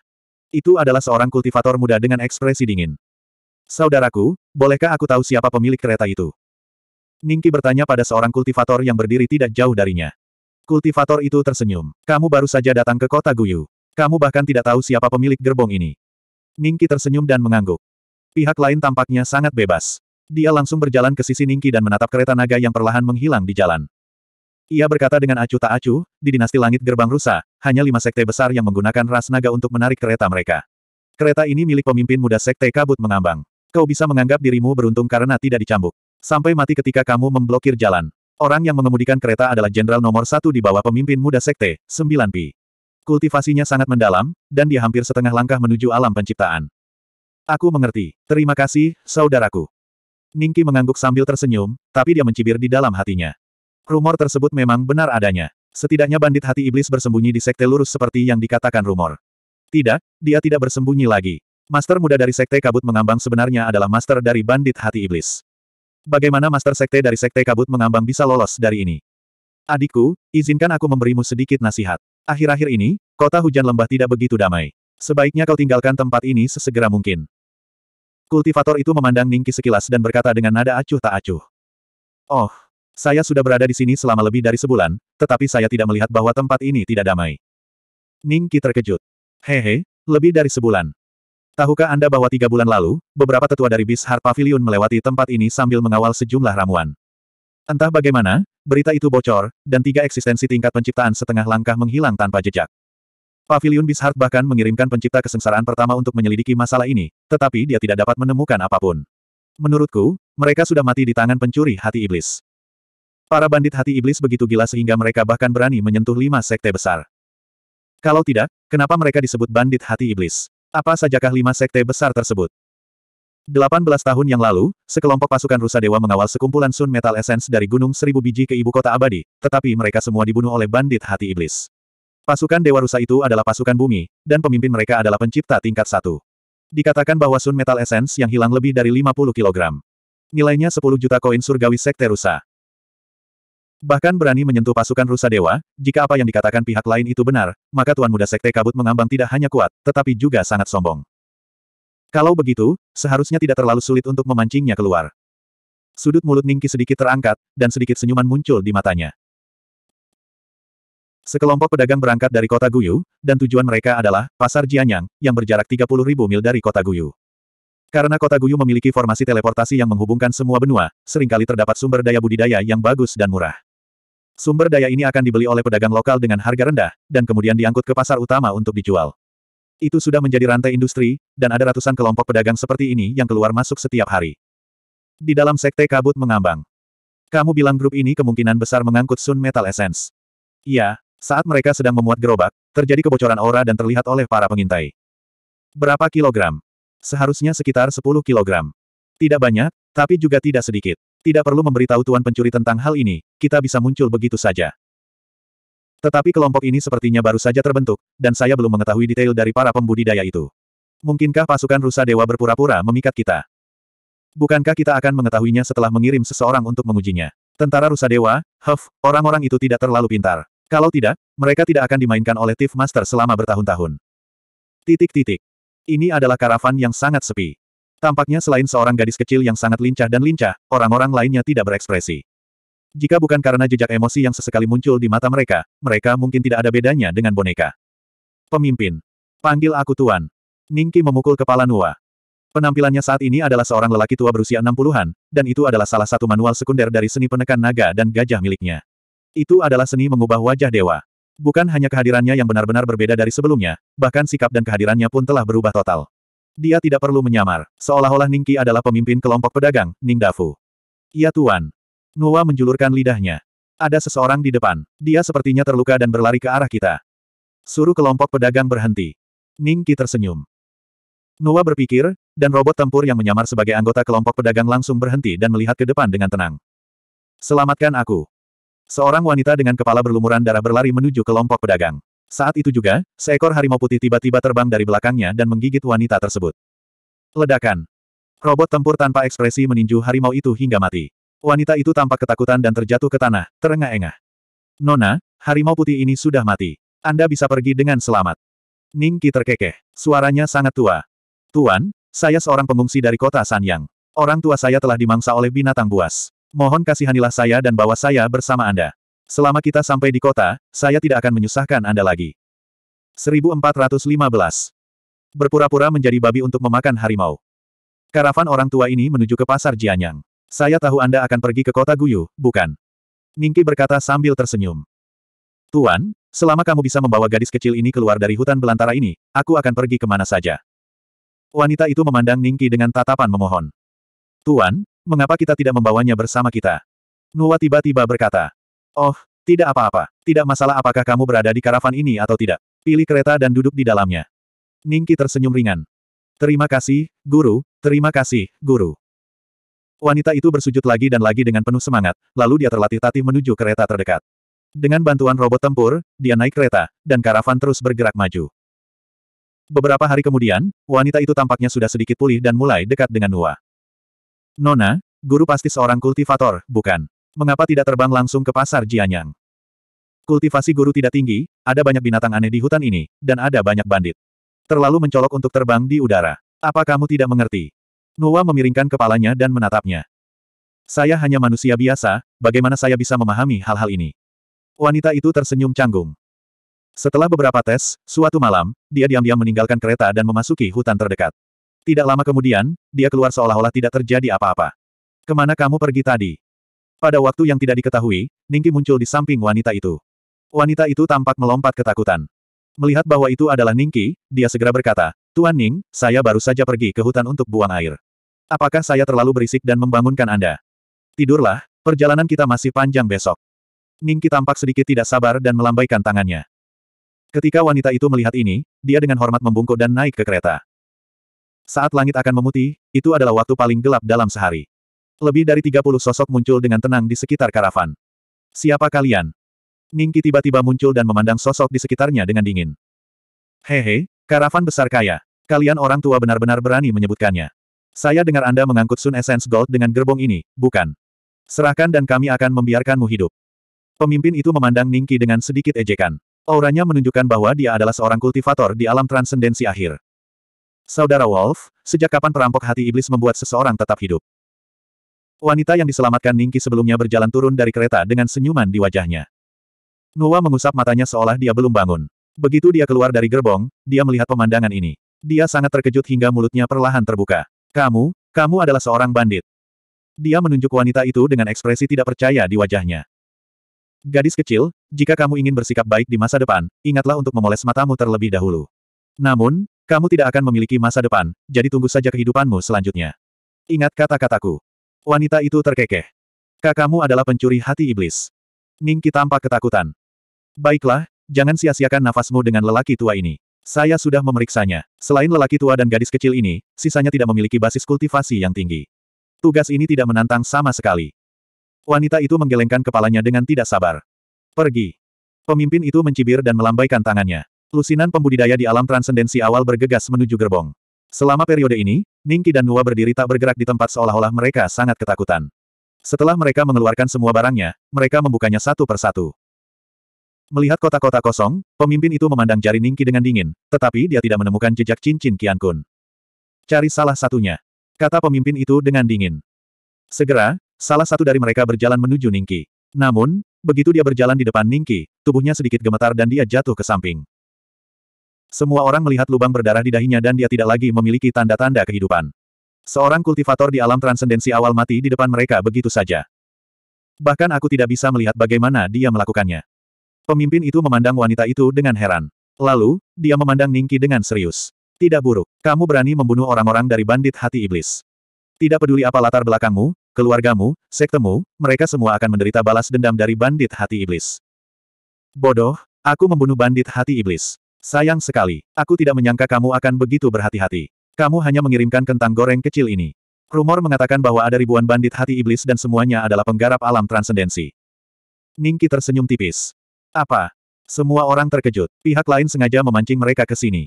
Itu adalah seorang kultivator muda dengan ekspresi dingin. Saudaraku, bolehkah aku tahu siapa pemilik kereta itu? Ningki bertanya pada seorang kultivator yang berdiri tidak jauh darinya. Kultivator itu tersenyum. Kamu baru saja datang ke kota Guyu. Kamu bahkan tidak tahu siapa pemilik gerbong ini. Ningki tersenyum dan mengangguk. Pihak lain tampaknya sangat bebas. Dia langsung berjalan ke sisi Ningki dan menatap kereta naga yang perlahan menghilang di jalan. Ia berkata dengan acuh tak acuh, di dinasti langit gerbang rusa, hanya lima sekte besar yang menggunakan ras naga untuk menarik kereta mereka. Kereta ini milik pemimpin muda sekte kabut mengambang. Kau bisa menganggap dirimu beruntung karena tidak dicambuk. Sampai mati ketika kamu memblokir jalan. Orang yang mengemudikan kereta adalah jenderal nomor satu di bawah pemimpin muda sekte, 9 pi. Kultivasinya sangat mendalam, dan dia hampir setengah langkah menuju alam penciptaan. Aku mengerti. Terima kasih, saudaraku. Ningki mengangguk sambil tersenyum, tapi dia mencibir di dalam hatinya. Rumor tersebut memang benar adanya. Setidaknya bandit hati iblis bersembunyi di sekte lurus seperti yang dikatakan rumor. Tidak, dia tidak bersembunyi lagi. Master muda dari sekte kabut mengambang sebenarnya adalah master dari bandit hati iblis. Bagaimana master sekte dari sekte kabut mengambang bisa lolos dari ini? Adikku, izinkan aku memberimu sedikit nasihat. Akhir-akhir ini, kota hujan lembah tidak begitu damai. Sebaiknya kau tinggalkan tempat ini sesegera mungkin. Kultivator itu memandang Ningki sekilas dan berkata dengan nada acuh tak acuh. Oh, saya sudah berada di sini selama lebih dari sebulan, tetapi saya tidak melihat bahwa tempat ini tidak damai. Ningki terkejut. Hehe, lebih dari sebulan. Tahukah Anda bahwa tiga bulan lalu, beberapa tetua dari Bishar Pavilion melewati tempat ini sambil mengawal sejumlah ramuan? Entah bagaimana, berita itu bocor, dan tiga eksistensi tingkat penciptaan setengah langkah menghilang tanpa jejak. Pavilion Bishart bahkan mengirimkan pencipta kesengsaraan pertama untuk menyelidiki masalah ini, tetapi dia tidak dapat menemukan apapun. Menurutku, mereka sudah mati di tangan pencuri hati iblis. Para bandit hati iblis begitu gila sehingga mereka bahkan berani menyentuh lima sekte besar. Kalau tidak, kenapa mereka disebut bandit hati iblis? Apa sajakah lima sekte besar tersebut? 18 tahun yang lalu, sekelompok pasukan rusa dewa mengawal sekumpulan Sun Metal Essence dari Gunung Seribu Biji ke ibu kota abadi, tetapi mereka semua dibunuh oleh bandit hati iblis. Pasukan dewa rusa itu adalah pasukan bumi, dan pemimpin mereka adalah pencipta tingkat satu. Dikatakan bahwa Sun Metal Essence yang hilang lebih dari 50 kg. Nilainya 10 juta koin surgawi sekte rusa. Bahkan berani menyentuh pasukan rusa dewa, jika apa yang dikatakan pihak lain itu benar, maka Tuan Muda Sekte Kabut Mengambang tidak hanya kuat, tetapi juga sangat sombong. Kalau begitu, seharusnya tidak terlalu sulit untuk memancingnya keluar. Sudut mulut Ningki sedikit terangkat, dan sedikit senyuman muncul di matanya. Sekelompok pedagang berangkat dari kota Guyu, dan tujuan mereka adalah Pasar Jianyang, yang berjarak ribu mil dari kota Guyu. Karena kota Guyu memiliki formasi teleportasi yang menghubungkan semua benua, seringkali terdapat sumber daya budidaya yang bagus dan murah. Sumber daya ini akan dibeli oleh pedagang lokal dengan harga rendah, dan kemudian diangkut ke pasar utama untuk dijual. Itu sudah menjadi rantai industri, dan ada ratusan kelompok pedagang seperti ini yang keluar masuk setiap hari. Di dalam sekte kabut mengambang. Kamu bilang grup ini kemungkinan besar mengangkut Sun Metal Essence. Iya, saat mereka sedang memuat gerobak, terjadi kebocoran aura dan terlihat oleh para pengintai. Berapa kilogram? Seharusnya sekitar 10 kilogram. Tidak banyak, tapi juga tidak sedikit. Tidak perlu memberitahu Tuan Pencuri tentang hal ini, kita bisa muncul begitu saja. Tetapi kelompok ini sepertinya baru saja terbentuk, dan saya belum mengetahui detail dari para pembudidaya itu. Mungkinkah pasukan rusa dewa berpura-pura memikat kita? Bukankah kita akan mengetahuinya setelah mengirim seseorang untuk mengujinya? Tentara rusa dewa, Huff, orang-orang itu tidak terlalu pintar. Kalau tidak, mereka tidak akan dimainkan oleh Thief Master selama bertahun-tahun. Titik-titik. Ini adalah karavan yang sangat sepi. Tampaknya selain seorang gadis kecil yang sangat lincah dan lincah, orang-orang lainnya tidak berekspresi. Jika bukan karena jejak emosi yang sesekali muncul di mata mereka, mereka mungkin tidak ada bedanya dengan boneka. Pemimpin. Panggil aku Tuan. Ningki memukul kepala Nua. Penampilannya saat ini adalah seorang lelaki tua berusia 60-an, dan itu adalah salah satu manual sekunder dari seni penekan naga dan gajah miliknya. Itu adalah seni mengubah wajah dewa. Bukan hanya kehadirannya yang benar-benar berbeda dari sebelumnya, bahkan sikap dan kehadirannya pun telah berubah total. Dia tidak perlu menyamar, seolah-olah Ningki adalah pemimpin kelompok pedagang, Ning Dafu. Iya Tuan, Nuwa menjulurkan lidahnya. Ada seseorang di depan. Dia sepertinya terluka dan berlari ke arah kita. Suruh kelompok pedagang berhenti. Ningki tersenyum. Nuwa berpikir, dan robot tempur yang menyamar sebagai anggota kelompok pedagang langsung berhenti dan melihat ke depan dengan tenang. Selamatkan aku. Seorang wanita dengan kepala berlumuran darah berlari menuju kelompok pedagang. Saat itu juga, seekor harimau putih tiba-tiba terbang dari belakangnya dan menggigit wanita tersebut. Ledakan. Robot tempur tanpa ekspresi meninju harimau itu hingga mati. Wanita itu tampak ketakutan dan terjatuh ke tanah, terengah-engah. Nona, harimau putih ini sudah mati. Anda bisa pergi dengan selamat. Ningki terkekeh. Suaranya sangat tua. Tuan, saya seorang pengungsi dari kota Sanyang. Orang tua saya telah dimangsa oleh binatang buas. Mohon kasihanilah saya dan bawa saya bersama Anda. Selama kita sampai di kota, saya tidak akan menyusahkan Anda lagi. 1415. Berpura-pura menjadi babi untuk memakan harimau. Karavan orang tua ini menuju ke pasar Jianyang. Saya tahu Anda akan pergi ke kota Guyu, bukan? Ningki berkata sambil tersenyum. Tuan, selama kamu bisa membawa gadis kecil ini keluar dari hutan belantara ini, aku akan pergi kemana saja. Wanita itu memandang Ningki dengan tatapan memohon. Tuan, mengapa kita tidak membawanya bersama kita? Nuwa tiba-tiba berkata. Oh, tidak apa-apa. Tidak masalah apakah kamu berada di karavan ini atau tidak. Pilih kereta dan duduk di dalamnya. Ningki tersenyum ringan. Terima kasih, guru, terima kasih, guru. Wanita itu bersujud lagi dan lagi dengan penuh semangat, lalu dia terlatih-tatih menuju kereta terdekat. Dengan bantuan robot tempur, dia naik kereta, dan karavan terus bergerak maju. Beberapa hari kemudian, wanita itu tampaknya sudah sedikit pulih dan mulai dekat dengan Nua. Nona, guru pasti seorang kultivator, bukan? Mengapa tidak terbang langsung ke pasar Jianyang? Kultivasi guru tidak tinggi, ada banyak binatang aneh di hutan ini, dan ada banyak bandit. Terlalu mencolok untuk terbang di udara. Apa kamu tidak mengerti? Noah memiringkan kepalanya dan menatapnya. Saya hanya manusia biasa, bagaimana saya bisa memahami hal-hal ini? Wanita itu tersenyum canggung. Setelah beberapa tes, suatu malam, dia diam-diam meninggalkan kereta dan memasuki hutan terdekat. Tidak lama kemudian, dia keluar seolah-olah tidak terjadi apa-apa. Kemana kamu pergi tadi? Pada waktu yang tidak diketahui, Ningki muncul di samping wanita itu. Wanita itu tampak melompat ketakutan. Melihat bahwa itu adalah Ningki, dia segera berkata, Tuan Ning, saya baru saja pergi ke hutan untuk buang air. Apakah saya terlalu berisik dan membangunkan Anda? Tidurlah, perjalanan kita masih panjang besok. Ningki tampak sedikit tidak sabar dan melambaikan tangannya. Ketika wanita itu melihat ini, dia dengan hormat membungkuk dan naik ke kereta. Saat langit akan memutih, itu adalah waktu paling gelap dalam sehari. Lebih dari 30 sosok muncul dengan tenang di sekitar karavan. Siapa kalian? Ningki tiba-tiba muncul dan memandang sosok di sekitarnya dengan dingin. Hehe, karavan besar kaya. Kalian orang tua benar-benar berani menyebutkannya. Saya dengar Anda mengangkut Sun Essence Gold dengan gerbong ini, bukan? Serahkan dan kami akan membiarkanmu hidup. Pemimpin itu memandang Ningki dengan sedikit ejekan. Auranya menunjukkan bahwa dia adalah seorang kultivator di alam transendensi akhir. Saudara Wolf, sejak kapan perampok hati iblis membuat seseorang tetap hidup? Wanita yang diselamatkan Ningki sebelumnya berjalan turun dari kereta dengan senyuman di wajahnya. Nuwa mengusap matanya seolah dia belum bangun. Begitu dia keluar dari gerbong, dia melihat pemandangan ini. Dia sangat terkejut hingga mulutnya perlahan terbuka. Kamu, kamu adalah seorang bandit. Dia menunjuk wanita itu dengan ekspresi tidak percaya di wajahnya. Gadis kecil, jika kamu ingin bersikap baik di masa depan, ingatlah untuk memoles matamu terlebih dahulu. Namun, kamu tidak akan memiliki masa depan, jadi tunggu saja kehidupanmu selanjutnya. Ingat kata-kataku. Wanita itu terkekeh. Kakakmu adalah pencuri hati iblis. Ningki tampak ketakutan. Baiklah, jangan sia-siakan nafasmu dengan lelaki tua ini. Saya sudah memeriksanya. Selain lelaki tua dan gadis kecil ini, sisanya tidak memiliki basis kultivasi yang tinggi. Tugas ini tidak menantang sama sekali. Wanita itu menggelengkan kepalanya dengan tidak sabar. Pergi. Pemimpin itu mencibir dan melambaikan tangannya. Lusinan pembudidaya di alam transendensi awal bergegas menuju gerbong. Selama periode ini, Ningki dan Nua berdiri tak bergerak di tempat seolah-olah mereka sangat ketakutan. Setelah mereka mengeluarkan semua barangnya, mereka membukanya satu persatu. Melihat kota-kota kosong, pemimpin itu memandang jari Ningki dengan dingin, tetapi dia tidak menemukan jejak cincin Qian Kun. Cari salah satunya. Kata pemimpin itu dengan dingin. Segera, salah satu dari mereka berjalan menuju Ningki. Namun, begitu dia berjalan di depan Ningki, tubuhnya sedikit gemetar dan dia jatuh ke samping. Semua orang melihat lubang berdarah di dahinya dan dia tidak lagi memiliki tanda-tanda kehidupan. Seorang kultivator di alam transendensi awal mati di depan mereka begitu saja. Bahkan aku tidak bisa melihat bagaimana dia melakukannya. Pemimpin itu memandang wanita itu dengan heran. Lalu, dia memandang Ningki dengan serius. Tidak buruk, kamu berani membunuh orang-orang dari bandit hati iblis. Tidak peduli apa latar belakangmu, keluargamu, sektemu, mereka semua akan menderita balas dendam dari bandit hati iblis. Bodoh, aku membunuh bandit hati iblis. Sayang sekali, aku tidak menyangka kamu akan begitu berhati-hati. Kamu hanya mengirimkan kentang goreng kecil ini. Rumor mengatakan bahwa ada ribuan bandit hati iblis dan semuanya adalah penggarap alam transendensi. Ningki tersenyum tipis. Apa? Semua orang terkejut. Pihak lain sengaja memancing mereka ke sini.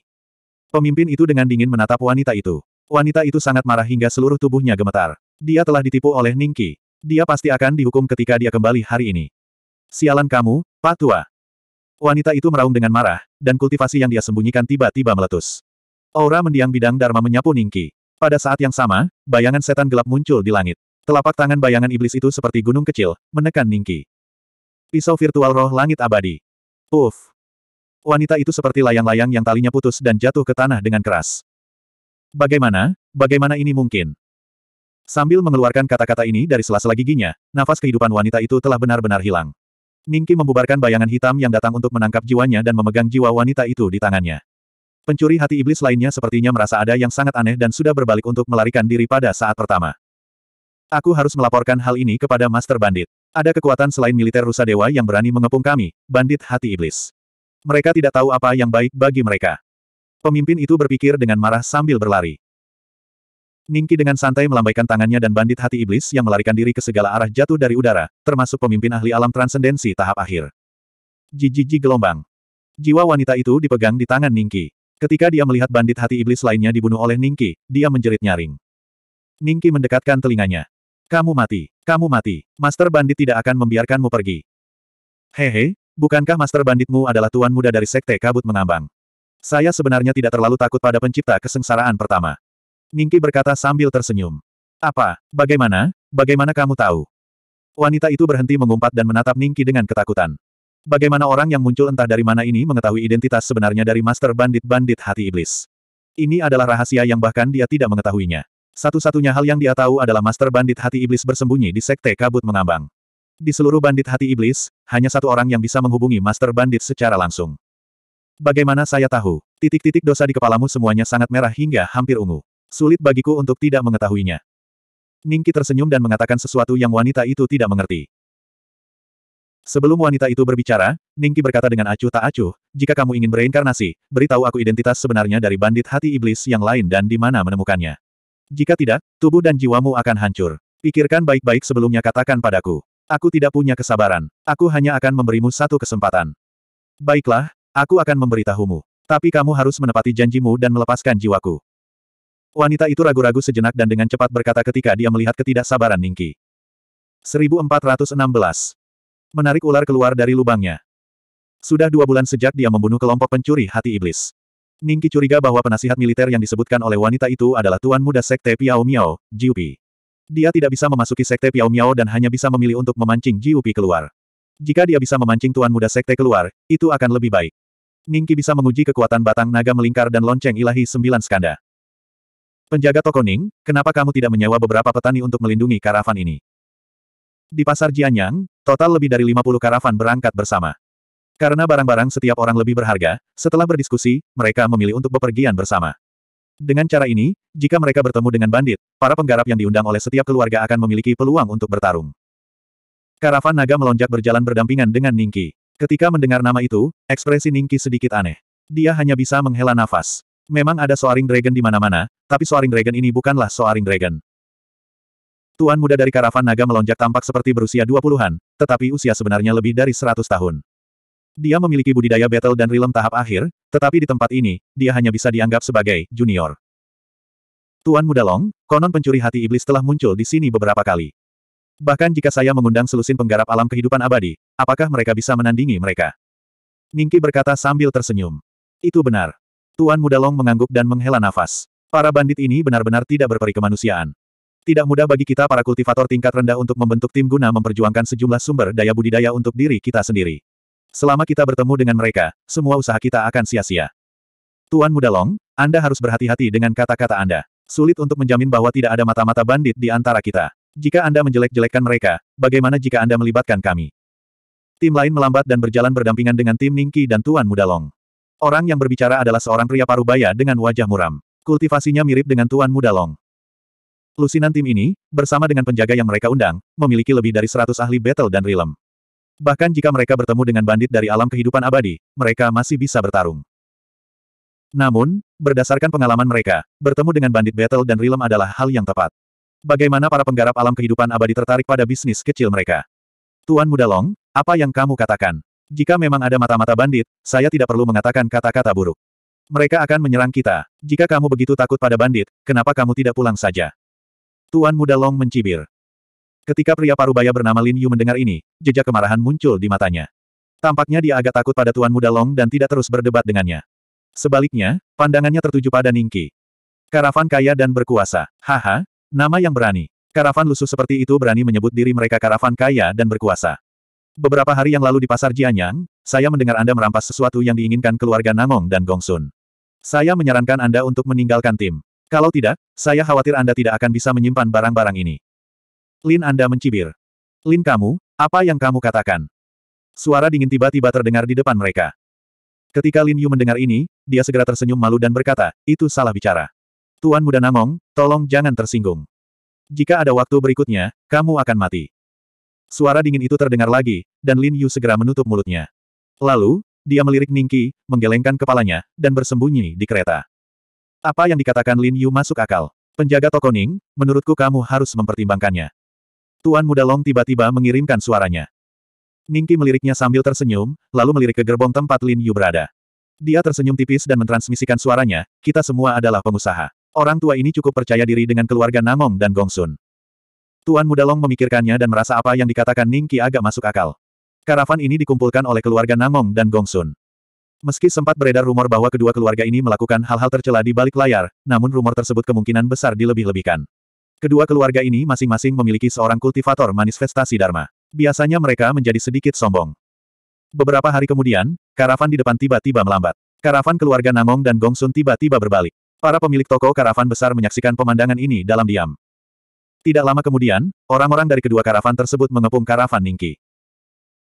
Pemimpin itu dengan dingin menatap wanita itu. Wanita itu sangat marah hingga seluruh tubuhnya gemetar. Dia telah ditipu oleh Ningki. Dia pasti akan dihukum ketika dia kembali hari ini. Sialan kamu, Pak Tua. Wanita itu meraung dengan marah, dan kultivasi yang dia sembunyikan tiba-tiba meletus. Aura mendiang bidang Dharma menyapu Ningki. Pada saat yang sama, bayangan setan gelap muncul di langit. Telapak tangan bayangan iblis itu seperti gunung kecil, menekan Ningki. Pisau virtual roh langit abadi. Puff. Wanita itu seperti layang-layang yang talinya putus dan jatuh ke tanah dengan keras. Bagaimana, bagaimana ini mungkin? Sambil mengeluarkan kata-kata ini dari sela-sela giginya, nafas kehidupan wanita itu telah benar-benar hilang. Ningki membubarkan bayangan hitam yang datang untuk menangkap jiwanya dan memegang jiwa wanita itu di tangannya. Pencuri hati iblis lainnya sepertinya merasa ada yang sangat aneh dan sudah berbalik untuk melarikan diri pada saat pertama. Aku harus melaporkan hal ini kepada Master Bandit. Ada kekuatan selain militer rusa dewa yang berani mengepung kami, bandit hati iblis. Mereka tidak tahu apa yang baik bagi mereka. Pemimpin itu berpikir dengan marah sambil berlari. Ningki dengan santai melambaikan tangannya dan bandit hati iblis yang melarikan diri ke segala arah jatuh dari udara, termasuk pemimpin ahli alam transendensi tahap akhir. Jijiji gelombang. Jiwa wanita itu dipegang di tangan Ningki. Ketika dia melihat bandit hati iblis lainnya dibunuh oleh Ningki, dia menjerit nyaring. Ningki mendekatkan telinganya. Kamu mati, kamu mati. Master Bandit tidak akan membiarkanmu pergi. Hehe, bukankah Master Banditmu adalah tuan muda dari Sekte Kabut Mengambang? Saya sebenarnya tidak terlalu takut pada pencipta kesengsaraan pertama. Ningki berkata sambil tersenyum. Apa? Bagaimana? Bagaimana kamu tahu? Wanita itu berhenti mengumpat dan menatap Ningki dengan ketakutan. Bagaimana orang yang muncul entah dari mana ini mengetahui identitas sebenarnya dari Master Bandit-Bandit Hati Iblis? Ini adalah rahasia yang bahkan dia tidak mengetahuinya. Satu-satunya hal yang dia tahu adalah Master Bandit Hati Iblis bersembunyi di Sekte Kabut Mengambang. Di seluruh Bandit Hati Iblis, hanya satu orang yang bisa menghubungi Master Bandit secara langsung. Bagaimana saya tahu? Titik-titik dosa di kepalamu semuanya sangat merah hingga hampir ungu. Sulit bagiku untuk tidak mengetahuinya. Ningki tersenyum dan mengatakan sesuatu yang wanita itu tidak mengerti. Sebelum wanita itu berbicara, Ningki berkata dengan acuh tak acuh, jika kamu ingin bereinkarnasi, beritahu aku identitas sebenarnya dari bandit hati iblis yang lain dan di mana menemukannya. Jika tidak, tubuh dan jiwamu akan hancur. Pikirkan baik-baik sebelumnya katakan padaku. Aku tidak punya kesabaran. Aku hanya akan memberimu satu kesempatan. Baiklah, aku akan memberitahumu. Tapi kamu harus menepati janjimu dan melepaskan jiwaku. Wanita itu ragu-ragu sejenak dan dengan cepat berkata ketika dia melihat ketidaksabaran Ningki. 1416. Menarik ular keluar dari lubangnya. Sudah dua bulan sejak dia membunuh kelompok pencuri hati iblis. Ningki curiga bahwa penasihat militer yang disebutkan oleh wanita itu adalah tuan muda sekte Piao Miao, Jiupi. Dia tidak bisa memasuki sekte Piao Miao dan hanya bisa memilih untuk memancing Jiupi keluar. Jika dia bisa memancing tuan muda sekte keluar, itu akan lebih baik. Ningki bisa menguji kekuatan batang naga melingkar dan lonceng ilahi sembilan skanda. Penjaga toko Ning, kenapa kamu tidak menyewa beberapa petani untuk melindungi karavan ini? Di pasar Jianyang, total lebih dari 50 karavan berangkat bersama. Karena barang-barang setiap orang lebih berharga, setelah berdiskusi, mereka memilih untuk bepergian bersama. Dengan cara ini, jika mereka bertemu dengan bandit, para penggarap yang diundang oleh setiap keluarga akan memiliki peluang untuk bertarung. Karavan naga melonjak berjalan berdampingan dengan Ningki. Ketika mendengar nama itu, ekspresi Ningki sedikit aneh. Dia hanya bisa menghela nafas. Memang ada Soaring Dragon di mana-mana, tapi Soaring Dragon ini bukanlah Soaring Dragon. Tuan muda dari karavan naga melonjak tampak seperti berusia 20-an, tetapi usia sebenarnya lebih dari 100 tahun. Dia memiliki budidaya battle dan realm tahap akhir, tetapi di tempat ini, dia hanya bisa dianggap sebagai junior. Tuan Muda Long, konon pencuri hati iblis telah muncul di sini beberapa kali. Bahkan jika saya mengundang selusin penggarap alam kehidupan abadi, apakah mereka bisa menandingi mereka? Ningki berkata sambil tersenyum. Itu benar. Tuan Muda Long mengangguk dan menghela nafas. Para bandit ini benar-benar tidak berperi kemanusiaan. Tidak mudah bagi kita para kultivator tingkat rendah untuk membentuk tim guna memperjuangkan sejumlah sumber daya budidaya untuk diri kita sendiri. Selama kita bertemu dengan mereka, semua usaha kita akan sia-sia. Tuan Muda Long, Anda harus berhati-hati dengan kata-kata Anda. Sulit untuk menjamin bahwa tidak ada mata-mata bandit di antara kita. Jika Anda menjelek-jelekkan mereka, bagaimana jika Anda melibatkan kami? Tim lain melambat dan berjalan berdampingan dengan tim Ningki dan Tuan Muda Long. Orang yang berbicara adalah seorang pria parubaya dengan wajah muram. Kultivasinya mirip dengan Tuan Muda Long. Lusinan tim ini, bersama dengan penjaga yang mereka undang, memiliki lebih dari 100 ahli battle dan rilem. Bahkan jika mereka bertemu dengan bandit dari alam kehidupan abadi, mereka masih bisa bertarung. Namun, berdasarkan pengalaman mereka, bertemu dengan bandit battle dan realm adalah hal yang tepat. Bagaimana para penggarap alam kehidupan abadi tertarik pada bisnis kecil mereka? Tuan Muda Long, apa yang kamu katakan? Jika memang ada mata-mata bandit, saya tidak perlu mengatakan kata-kata buruk. Mereka akan menyerang kita. Jika kamu begitu takut pada bandit, kenapa kamu tidak pulang saja? Tuan Muda Long mencibir. Ketika pria parubaya bernama Lin Yu mendengar ini, jejak kemarahan muncul di matanya. Tampaknya dia agak takut pada Tuan Muda Long dan tidak terus berdebat dengannya. Sebaliknya, pandangannya tertuju pada Ningki. Karavan kaya dan berkuasa. Haha, nama yang berani. Karavan lusuh seperti itu berani menyebut diri mereka karavan kaya dan berkuasa. Beberapa hari yang lalu di pasar Jianyang, saya mendengar Anda merampas sesuatu yang diinginkan keluarga Nangong dan Gongsun. Saya menyarankan Anda untuk meninggalkan tim. Kalau tidak, saya khawatir Anda tidak akan bisa menyimpan barang-barang ini. Lin Anda mencibir. Lin kamu, apa yang kamu katakan? Suara dingin tiba-tiba terdengar di depan mereka. Ketika Lin Yu mendengar ini, dia segera tersenyum malu dan berkata, itu salah bicara. Tuan muda Namong, tolong jangan tersinggung. Jika ada waktu berikutnya, kamu akan mati. Suara dingin itu terdengar lagi, dan Lin Yu segera menutup mulutnya. Lalu, dia melirik Ningki, menggelengkan kepalanya, dan bersembunyi di kereta. Apa yang dikatakan Lin Yu masuk akal. Penjaga toko Ning, menurutku kamu harus mempertimbangkannya. Tuan Muda Long tiba-tiba mengirimkan suaranya. Ningki meliriknya sambil tersenyum, lalu melirik ke gerbong tempat Lin Yu berada. Dia tersenyum tipis dan mentransmisikan suaranya, kita semua adalah pengusaha. Orang tua ini cukup percaya diri dengan keluarga Namong dan Gongsun. Tuan Muda Long memikirkannya dan merasa apa yang dikatakan Ningki agak masuk akal. Karavan ini dikumpulkan oleh keluarga Namong dan Gongsun. Meski sempat beredar rumor bahwa kedua keluarga ini melakukan hal-hal tercela di balik layar, namun rumor tersebut kemungkinan besar dilebih-lebihkan. Kedua keluarga ini masing-masing memiliki seorang kultivator manifestasi Dharma. Biasanya mereka menjadi sedikit sombong. Beberapa hari kemudian, karavan di depan tiba-tiba melambat. Karavan keluarga Namong dan Gongsun tiba-tiba berbalik. Para pemilik toko karavan besar menyaksikan pemandangan ini dalam diam. Tidak lama kemudian, orang-orang dari kedua karavan tersebut mengepung karavan Ningki.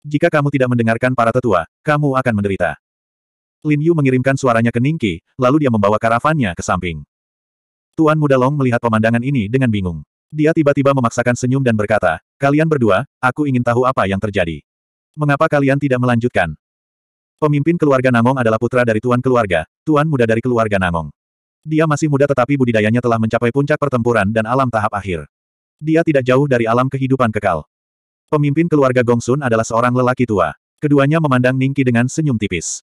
Jika kamu tidak mendengarkan para tetua, kamu akan menderita. Lin Yu mengirimkan suaranya ke Ningki, lalu dia membawa karavannya ke samping. Tuan Muda Long melihat pemandangan ini dengan bingung. Dia tiba-tiba memaksakan senyum dan berkata, Kalian berdua, aku ingin tahu apa yang terjadi. Mengapa kalian tidak melanjutkan? Pemimpin keluarga Namong adalah putra dari tuan keluarga, tuan muda dari keluarga Namong. Dia masih muda tetapi budidayanya telah mencapai puncak pertempuran dan alam tahap akhir. Dia tidak jauh dari alam kehidupan kekal. Pemimpin keluarga Gongsun adalah seorang lelaki tua. Keduanya memandang Ningki dengan senyum tipis.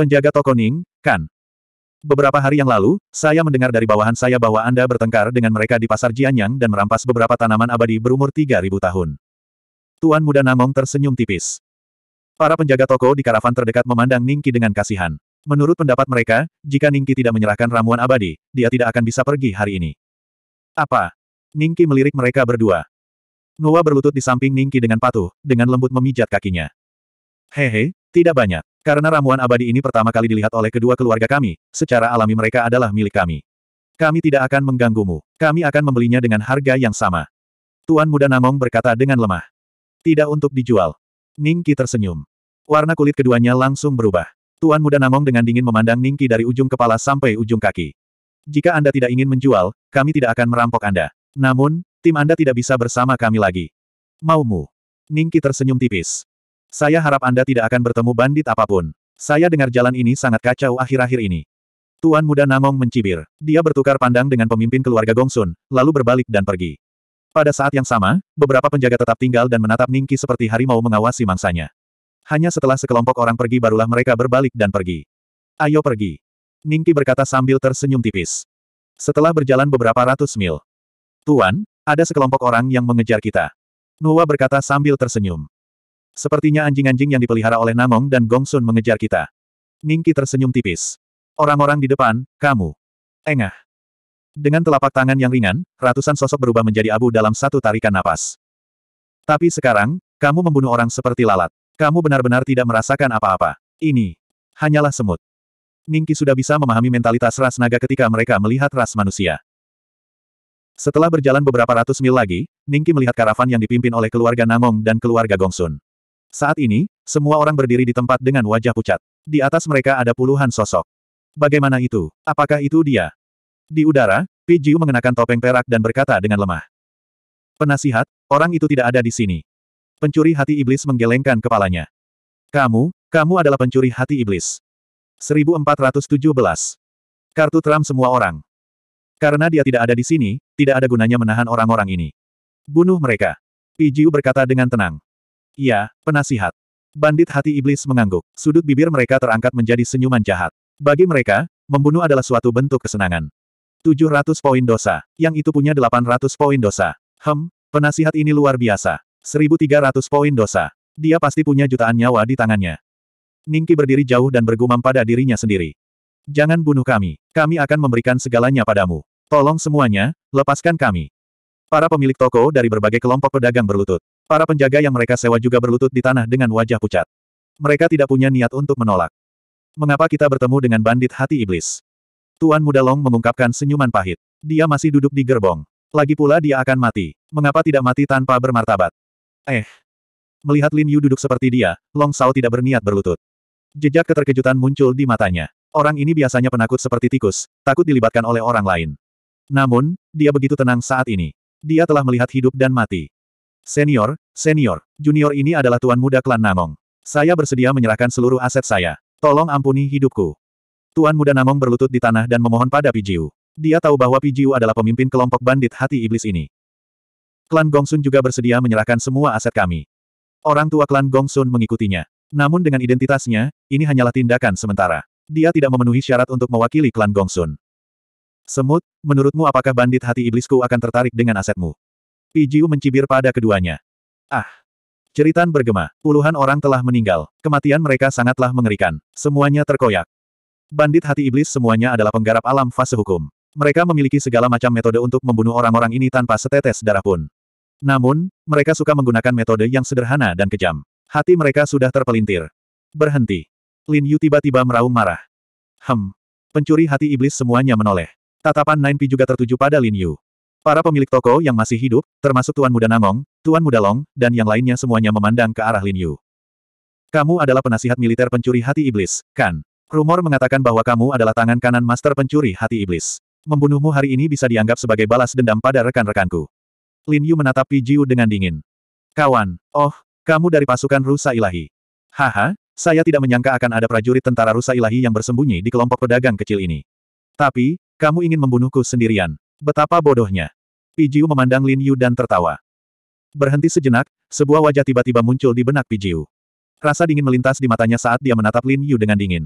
Penjaga toko Ning, kan? Beberapa hari yang lalu, saya mendengar dari bawahan saya bahwa Anda bertengkar dengan mereka di pasar Jianyang dan merampas beberapa tanaman abadi berumur 3.000 tahun. Tuan muda Namong tersenyum tipis. Para penjaga toko di karavan terdekat memandang Ningki dengan kasihan. Menurut pendapat mereka, jika Ningki tidak menyerahkan ramuan abadi, dia tidak akan bisa pergi hari ini. Apa? Ningki melirik mereka berdua. Nuwa berlutut di samping Ningki dengan patuh, dengan lembut memijat kakinya. Hehe, tidak banyak. Karena ramuan abadi ini pertama kali dilihat oleh kedua keluarga kami, secara alami mereka adalah milik kami. Kami tidak akan mengganggumu. Kami akan membelinya dengan harga yang sama. Tuan muda Namong berkata dengan lemah. Tidak untuk dijual. Ningki tersenyum. Warna kulit keduanya langsung berubah. Tuan muda Namong dengan dingin memandang Ningki dari ujung kepala sampai ujung kaki. Jika Anda tidak ingin menjual, kami tidak akan merampok Anda. Namun, tim Anda tidak bisa bersama kami lagi. Maumu. Ningki tersenyum tipis. Saya harap Anda tidak akan bertemu bandit apapun. Saya dengar jalan ini sangat kacau akhir-akhir ini. Tuan muda Namong mencibir. Dia bertukar pandang dengan pemimpin keluarga Gongsun, lalu berbalik dan pergi. Pada saat yang sama, beberapa penjaga tetap tinggal dan menatap Ningki seperti harimau mengawasi mangsanya. Hanya setelah sekelompok orang pergi barulah mereka berbalik dan pergi. Ayo pergi. Ningki berkata sambil tersenyum tipis. Setelah berjalan beberapa ratus mil. Tuan, ada sekelompok orang yang mengejar kita. Nuwa berkata sambil tersenyum. Sepertinya anjing-anjing yang dipelihara oleh Namong dan Gongsun mengejar kita. Ningki tersenyum tipis. Orang-orang di depan, kamu. Engah. Dengan telapak tangan yang ringan, ratusan sosok berubah menjadi abu dalam satu tarikan napas. Tapi sekarang, kamu membunuh orang seperti lalat. Kamu benar-benar tidak merasakan apa-apa. Ini hanyalah semut. Ningki sudah bisa memahami mentalitas ras naga ketika mereka melihat ras manusia. Setelah berjalan beberapa ratus mil lagi, Ningki melihat karavan yang dipimpin oleh keluarga Namong dan keluarga Gongsun. Saat ini, semua orang berdiri di tempat dengan wajah pucat. Di atas mereka ada puluhan sosok. Bagaimana itu? Apakah itu dia? Di udara, Pijiu mengenakan topeng perak dan berkata dengan lemah. Penasihat, orang itu tidak ada di sini. Pencuri hati iblis menggelengkan kepalanya. Kamu, kamu adalah pencuri hati iblis. 1417. Kartu Trump semua orang. Karena dia tidak ada di sini, tidak ada gunanya menahan orang-orang ini. Bunuh mereka. Pijiu berkata dengan tenang. Iya, penasihat. Bandit hati iblis mengangguk. Sudut bibir mereka terangkat menjadi senyuman jahat. Bagi mereka, membunuh adalah suatu bentuk kesenangan. 700 poin dosa. Yang itu punya 800 poin dosa. Hem, penasihat ini luar biasa. 1300 poin dosa. Dia pasti punya jutaan nyawa di tangannya. Ningki berdiri jauh dan bergumam pada dirinya sendiri. Jangan bunuh kami. Kami akan memberikan segalanya padamu. Tolong semuanya, lepaskan kami. Para pemilik toko dari berbagai kelompok pedagang berlutut. Para penjaga yang mereka sewa juga berlutut di tanah dengan wajah pucat. Mereka tidak punya niat untuk menolak. Mengapa kita bertemu dengan bandit hati iblis? Tuan Muda Long mengungkapkan senyuman pahit. Dia masih duduk di gerbong. Lagi pula dia akan mati. Mengapa tidak mati tanpa bermartabat? Eh. Melihat Lin Yu duduk seperti dia, Long Sao tidak berniat berlutut. Jejak keterkejutan muncul di matanya. Orang ini biasanya penakut seperti tikus, takut dilibatkan oleh orang lain. Namun, dia begitu tenang saat ini. Dia telah melihat hidup dan mati. Senior, senior, junior ini adalah tuan muda klan Namong. Saya bersedia menyerahkan seluruh aset saya. Tolong ampuni hidupku. Tuan muda Namong berlutut di tanah dan memohon pada Pijiu. Dia tahu bahwa Pijiu adalah pemimpin kelompok bandit hati iblis ini. Klan Gongsun juga bersedia menyerahkan semua aset kami. Orang tua klan Gongsun mengikutinya. Namun dengan identitasnya, ini hanyalah tindakan sementara. Dia tidak memenuhi syarat untuk mewakili klan Gongsun. Semut, menurutmu apakah bandit hati iblisku akan tertarik dengan asetmu? Pijiu mencibir pada keduanya. Ah! Ceritan bergema, puluhan orang telah meninggal, kematian mereka sangatlah mengerikan, semuanya terkoyak. Bandit hati iblis semuanya adalah penggarap alam fase hukum. Mereka memiliki segala macam metode untuk membunuh orang-orang ini tanpa setetes darah pun. Namun, mereka suka menggunakan metode yang sederhana dan kejam. Hati mereka sudah terpelintir. Berhenti. Lin Yu tiba-tiba meraung marah. Hem. Pencuri hati iblis semuanya menoleh. Tatapan Nine Pi juga tertuju pada Lin Yu. Para pemilik toko yang masih hidup, termasuk Tuan Muda Namong, Tuan Muda Long, dan yang lainnya semuanya memandang ke arah Lin Yu. Kamu adalah penasihat militer pencuri hati iblis, kan? Rumor mengatakan bahwa kamu adalah tangan kanan master pencuri hati iblis. Membunuhmu hari ini bisa dianggap sebagai balas dendam pada rekan-rekanku. Lin Yu menatap Pijiu dengan dingin. Kawan, oh, kamu dari pasukan rusa ilahi. Haha, saya tidak menyangka akan ada prajurit tentara rusa ilahi yang bersembunyi di kelompok pedagang kecil ini. Tapi, kamu ingin membunuhku sendirian. Betapa bodohnya. Pijiu memandang Lin Yu dan tertawa. Berhenti sejenak, sebuah wajah tiba-tiba muncul di benak Pijiu. Rasa dingin melintas di matanya saat dia menatap Lin Yu dengan dingin.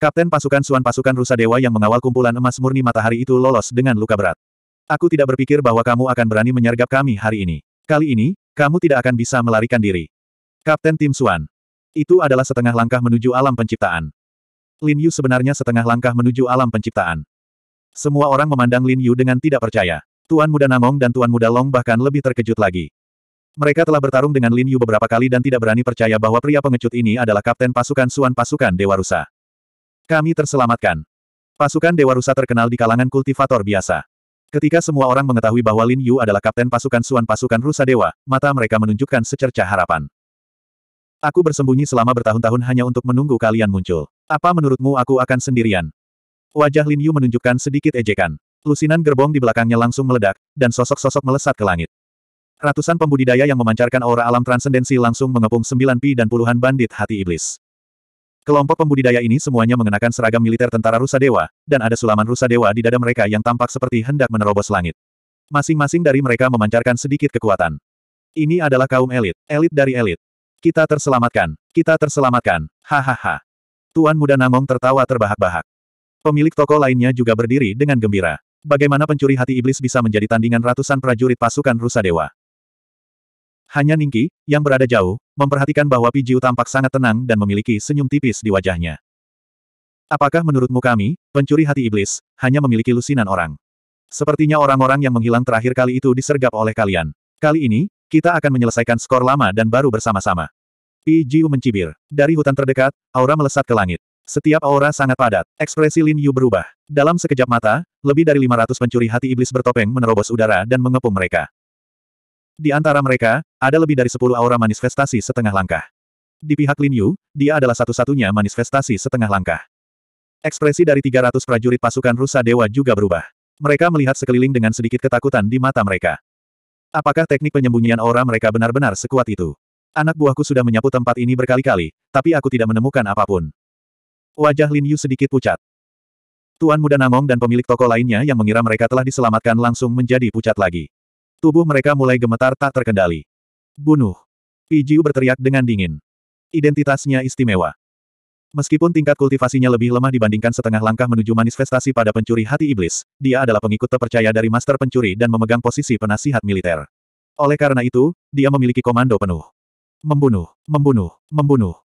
Kapten pasukan Suan pasukan Rusa Dewa yang mengawal kumpulan emas murni matahari itu lolos dengan luka berat. Aku tidak berpikir bahwa kamu akan berani menyergap kami hari ini. Kali ini, kamu tidak akan bisa melarikan diri. Kapten Tim Suan. Itu adalah setengah langkah menuju alam penciptaan. Lin Yu sebenarnya setengah langkah menuju alam penciptaan. Semua orang memandang Lin Yu dengan tidak percaya. Tuan Muda Namong dan Tuan Muda Long bahkan lebih terkejut lagi. Mereka telah bertarung dengan Lin Yu beberapa kali dan tidak berani percaya bahwa pria pengecut ini adalah kapten pasukan Suan pasukan Dewa Rusa. Kami terselamatkan. Pasukan Dewa Rusa terkenal di kalangan kultivator biasa. Ketika semua orang mengetahui bahwa Lin Yu adalah kapten pasukan Suan pasukan Rusa Dewa, mata mereka menunjukkan secercah harapan. Aku bersembunyi selama bertahun-tahun hanya untuk menunggu kalian muncul. Apa menurutmu aku akan sendirian? Wajah Lin Yu menunjukkan sedikit ejekan. Lusinan gerbong di belakangnya langsung meledak, dan sosok-sosok melesat ke langit. Ratusan pembudidaya yang memancarkan aura alam transendensi langsung mengepung sembilan pi dan puluhan bandit hati iblis. Kelompok pembudidaya ini semuanya mengenakan seragam militer tentara Rusa Dewa, dan ada sulaman Rusa Dewa di dada mereka yang tampak seperti hendak menerobos langit. Masing-masing dari mereka memancarkan sedikit kekuatan. Ini adalah kaum elit, elit dari elit. Kita terselamatkan, kita terselamatkan, hahaha. Tuan muda Namong tertawa terbahak-bahak. Pemilik toko lainnya juga berdiri dengan gembira. Bagaimana pencuri hati iblis bisa menjadi tandingan ratusan prajurit pasukan rusa dewa? Hanya Ningki, yang berada jauh, memperhatikan bahwa Pijiu tampak sangat tenang dan memiliki senyum tipis di wajahnya. Apakah menurutmu kami, pencuri hati iblis, hanya memiliki lusinan orang? Sepertinya orang-orang yang menghilang terakhir kali itu disergap oleh kalian. Kali ini, kita akan menyelesaikan skor lama dan baru bersama-sama. Pi mencibir. Dari hutan terdekat, aura melesat ke langit. Setiap aura sangat padat. Ekspresi Lin Yu berubah. Dalam sekejap mata, lebih dari 500 pencuri hati iblis bertopeng menerobos udara dan mengepung mereka. Di antara mereka, ada lebih dari 10 aura manifestasi setengah langkah. Di pihak Lin Yu, dia adalah satu-satunya manifestasi setengah langkah. Ekspresi dari 300 prajurit pasukan rusa dewa juga berubah. Mereka melihat sekeliling dengan sedikit ketakutan di mata mereka. Apakah teknik penyembunyian aura mereka benar-benar sekuat itu? Anak buahku sudah menyapu tempat ini berkali-kali, tapi aku tidak menemukan apapun. Wajah Lin Yu sedikit pucat. Tuan muda Namong dan pemilik toko lainnya yang mengira mereka telah diselamatkan langsung menjadi pucat lagi. Tubuh mereka mulai gemetar tak terkendali. Bunuh. Pijiu berteriak dengan dingin. Identitasnya istimewa. Meskipun tingkat kultivasinya lebih lemah dibandingkan setengah langkah menuju manifestasi pada pencuri hati iblis, dia adalah pengikut terpercaya dari master pencuri dan memegang posisi penasihat militer. Oleh karena itu, dia memiliki komando penuh. Membunuh, membunuh, membunuh.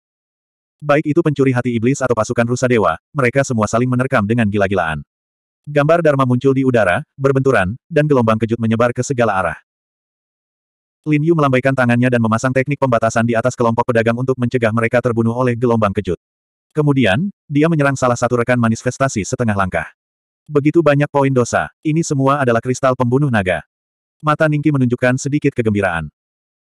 Baik itu pencuri hati iblis atau pasukan rusa dewa, mereka semua saling menerkam dengan gila-gilaan. Gambar Dharma muncul di udara, berbenturan, dan gelombang kejut menyebar ke segala arah. Lin Yu melambaikan tangannya dan memasang teknik pembatasan di atas kelompok pedagang untuk mencegah mereka terbunuh oleh gelombang kejut. Kemudian, dia menyerang salah satu rekan manifestasi setengah langkah. Begitu banyak poin dosa, ini semua adalah kristal pembunuh naga. Mata Ningki menunjukkan sedikit kegembiraan.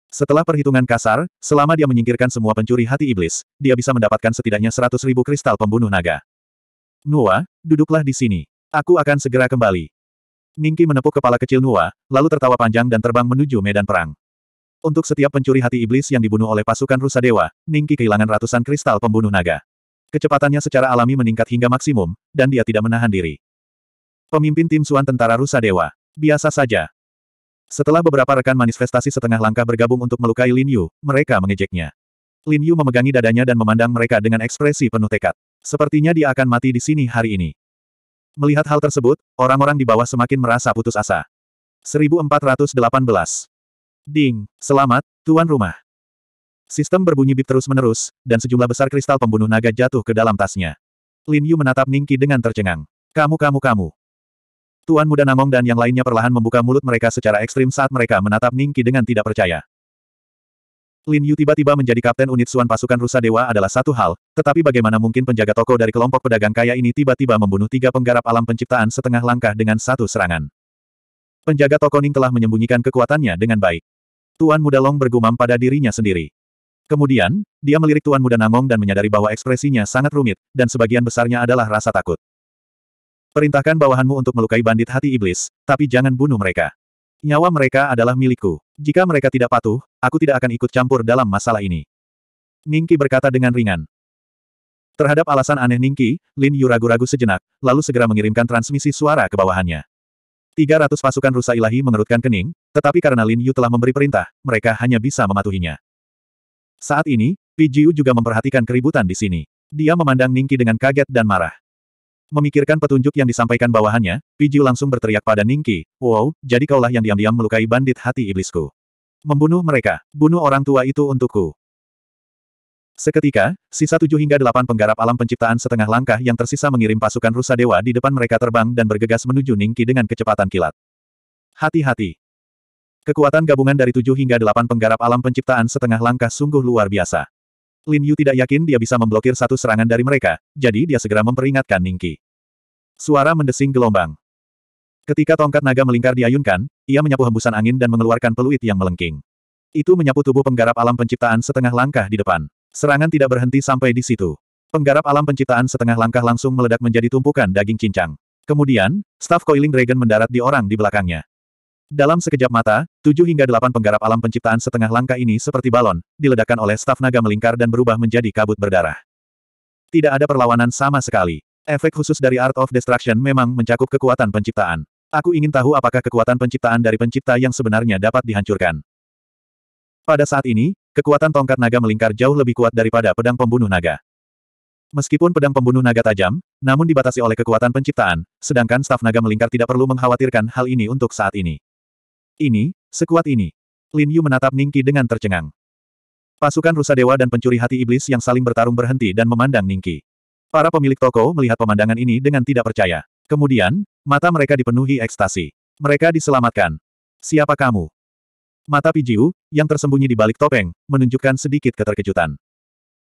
Setelah perhitungan kasar, selama dia menyingkirkan semua pencuri hati iblis, dia bisa mendapatkan setidaknya seratus ribu kristal pembunuh naga. Nua, duduklah di sini. Aku akan segera kembali. Ningki menepuk kepala kecil Nua, lalu tertawa panjang dan terbang menuju medan perang. Untuk setiap pencuri hati iblis yang dibunuh oleh pasukan rusa dewa, Ningki kehilangan ratusan kristal pembunuh naga. Kecepatannya secara alami meningkat hingga maksimum, dan dia tidak menahan diri. Pemimpin tim Suan Tentara rusa dewa, Biasa saja, setelah beberapa rekan manifestasi setengah langkah bergabung untuk melukai Lin Yu, mereka mengejeknya. Lin Yu memegangi dadanya dan memandang mereka dengan ekspresi penuh tekad. Sepertinya dia akan mati di sini hari ini. Melihat hal tersebut, orang-orang di bawah semakin merasa putus asa. 1418 Ding, selamat, tuan rumah. Sistem berbunyi bip terus-menerus, dan sejumlah besar kristal pembunuh naga jatuh ke dalam tasnya. Lin Yu menatap Ningki dengan tercengang. Kamu kamu kamu. Tuan Muda Namong dan yang lainnya perlahan membuka mulut mereka secara ekstrim saat mereka menatap Ningki dengan tidak percaya. Lin Yu tiba-tiba menjadi kapten unit Suan pasukan Rusa Dewa adalah satu hal, tetapi bagaimana mungkin penjaga toko dari kelompok pedagang kaya ini tiba-tiba membunuh tiga penggarap alam penciptaan setengah langkah dengan satu serangan. Penjaga toko Ning telah menyembunyikan kekuatannya dengan baik. Tuan Muda Long bergumam pada dirinya sendiri. Kemudian, dia melirik Tuan Muda Namong dan menyadari bahwa ekspresinya sangat rumit, dan sebagian besarnya adalah rasa takut. Perintahkan bawahanmu untuk melukai bandit hati iblis, tapi jangan bunuh mereka. Nyawa mereka adalah milikku. Jika mereka tidak patuh, aku tidak akan ikut campur dalam masalah ini. Ningki berkata dengan ringan. Terhadap alasan aneh Ningki, Lin Yu ragu-ragu sejenak, lalu segera mengirimkan transmisi suara ke bawahannya. 300 pasukan rusa ilahi mengerutkan kening, tetapi karena Lin Yu telah memberi perintah, mereka hanya bisa mematuhinya. Saat ini, Pi juga memperhatikan keributan di sini. Dia memandang Ningki dengan kaget dan marah. Memikirkan petunjuk yang disampaikan bawahannya, Piju langsung berteriak pada Ningki, Wow, jadi kaulah yang diam-diam melukai bandit hati iblisku. Membunuh mereka, bunuh orang tua itu untukku. Seketika, sisa tujuh hingga delapan penggarap alam penciptaan setengah langkah yang tersisa mengirim pasukan rusa dewa di depan mereka terbang dan bergegas menuju Ningki dengan kecepatan kilat. Hati-hati. Kekuatan gabungan dari tujuh hingga delapan penggarap alam penciptaan setengah langkah sungguh luar biasa. Lin Yu tidak yakin dia bisa memblokir satu serangan dari mereka, jadi dia segera memperingatkan Ningki. Suara mendesing gelombang. Ketika tongkat naga melingkar diayunkan, ia menyapu hembusan angin dan mengeluarkan peluit yang melengking. Itu menyapu tubuh penggarap alam penciptaan setengah langkah di depan. Serangan tidak berhenti sampai di situ. Penggarap alam penciptaan setengah langkah langsung meledak menjadi tumpukan daging cincang. Kemudian, staf coiling dragon mendarat di orang di belakangnya. Dalam sekejap mata, tujuh hingga delapan penggarap alam penciptaan setengah langkah ini seperti balon, diledakkan oleh staf naga melingkar dan berubah menjadi kabut berdarah. Tidak ada perlawanan sama sekali. Efek khusus dari Art of Destruction memang mencakup kekuatan penciptaan. Aku ingin tahu apakah kekuatan penciptaan dari pencipta yang sebenarnya dapat dihancurkan. Pada saat ini, kekuatan tongkat naga melingkar jauh lebih kuat daripada pedang pembunuh naga. Meskipun pedang pembunuh naga tajam, namun dibatasi oleh kekuatan penciptaan, sedangkan staf naga melingkar tidak perlu mengkhawatirkan hal ini untuk saat ini. Ini, sekuat ini. Lin Yu menatap Ning Qi dengan tercengang. Pasukan rusa dewa dan pencuri hati iblis yang saling bertarung berhenti dan memandang Ning Qi. Para pemilik toko melihat pemandangan ini dengan tidak percaya. Kemudian, mata mereka dipenuhi ekstasi. Mereka diselamatkan. Siapa kamu? Mata Pijiu, yang tersembunyi di balik topeng, menunjukkan sedikit keterkejutan.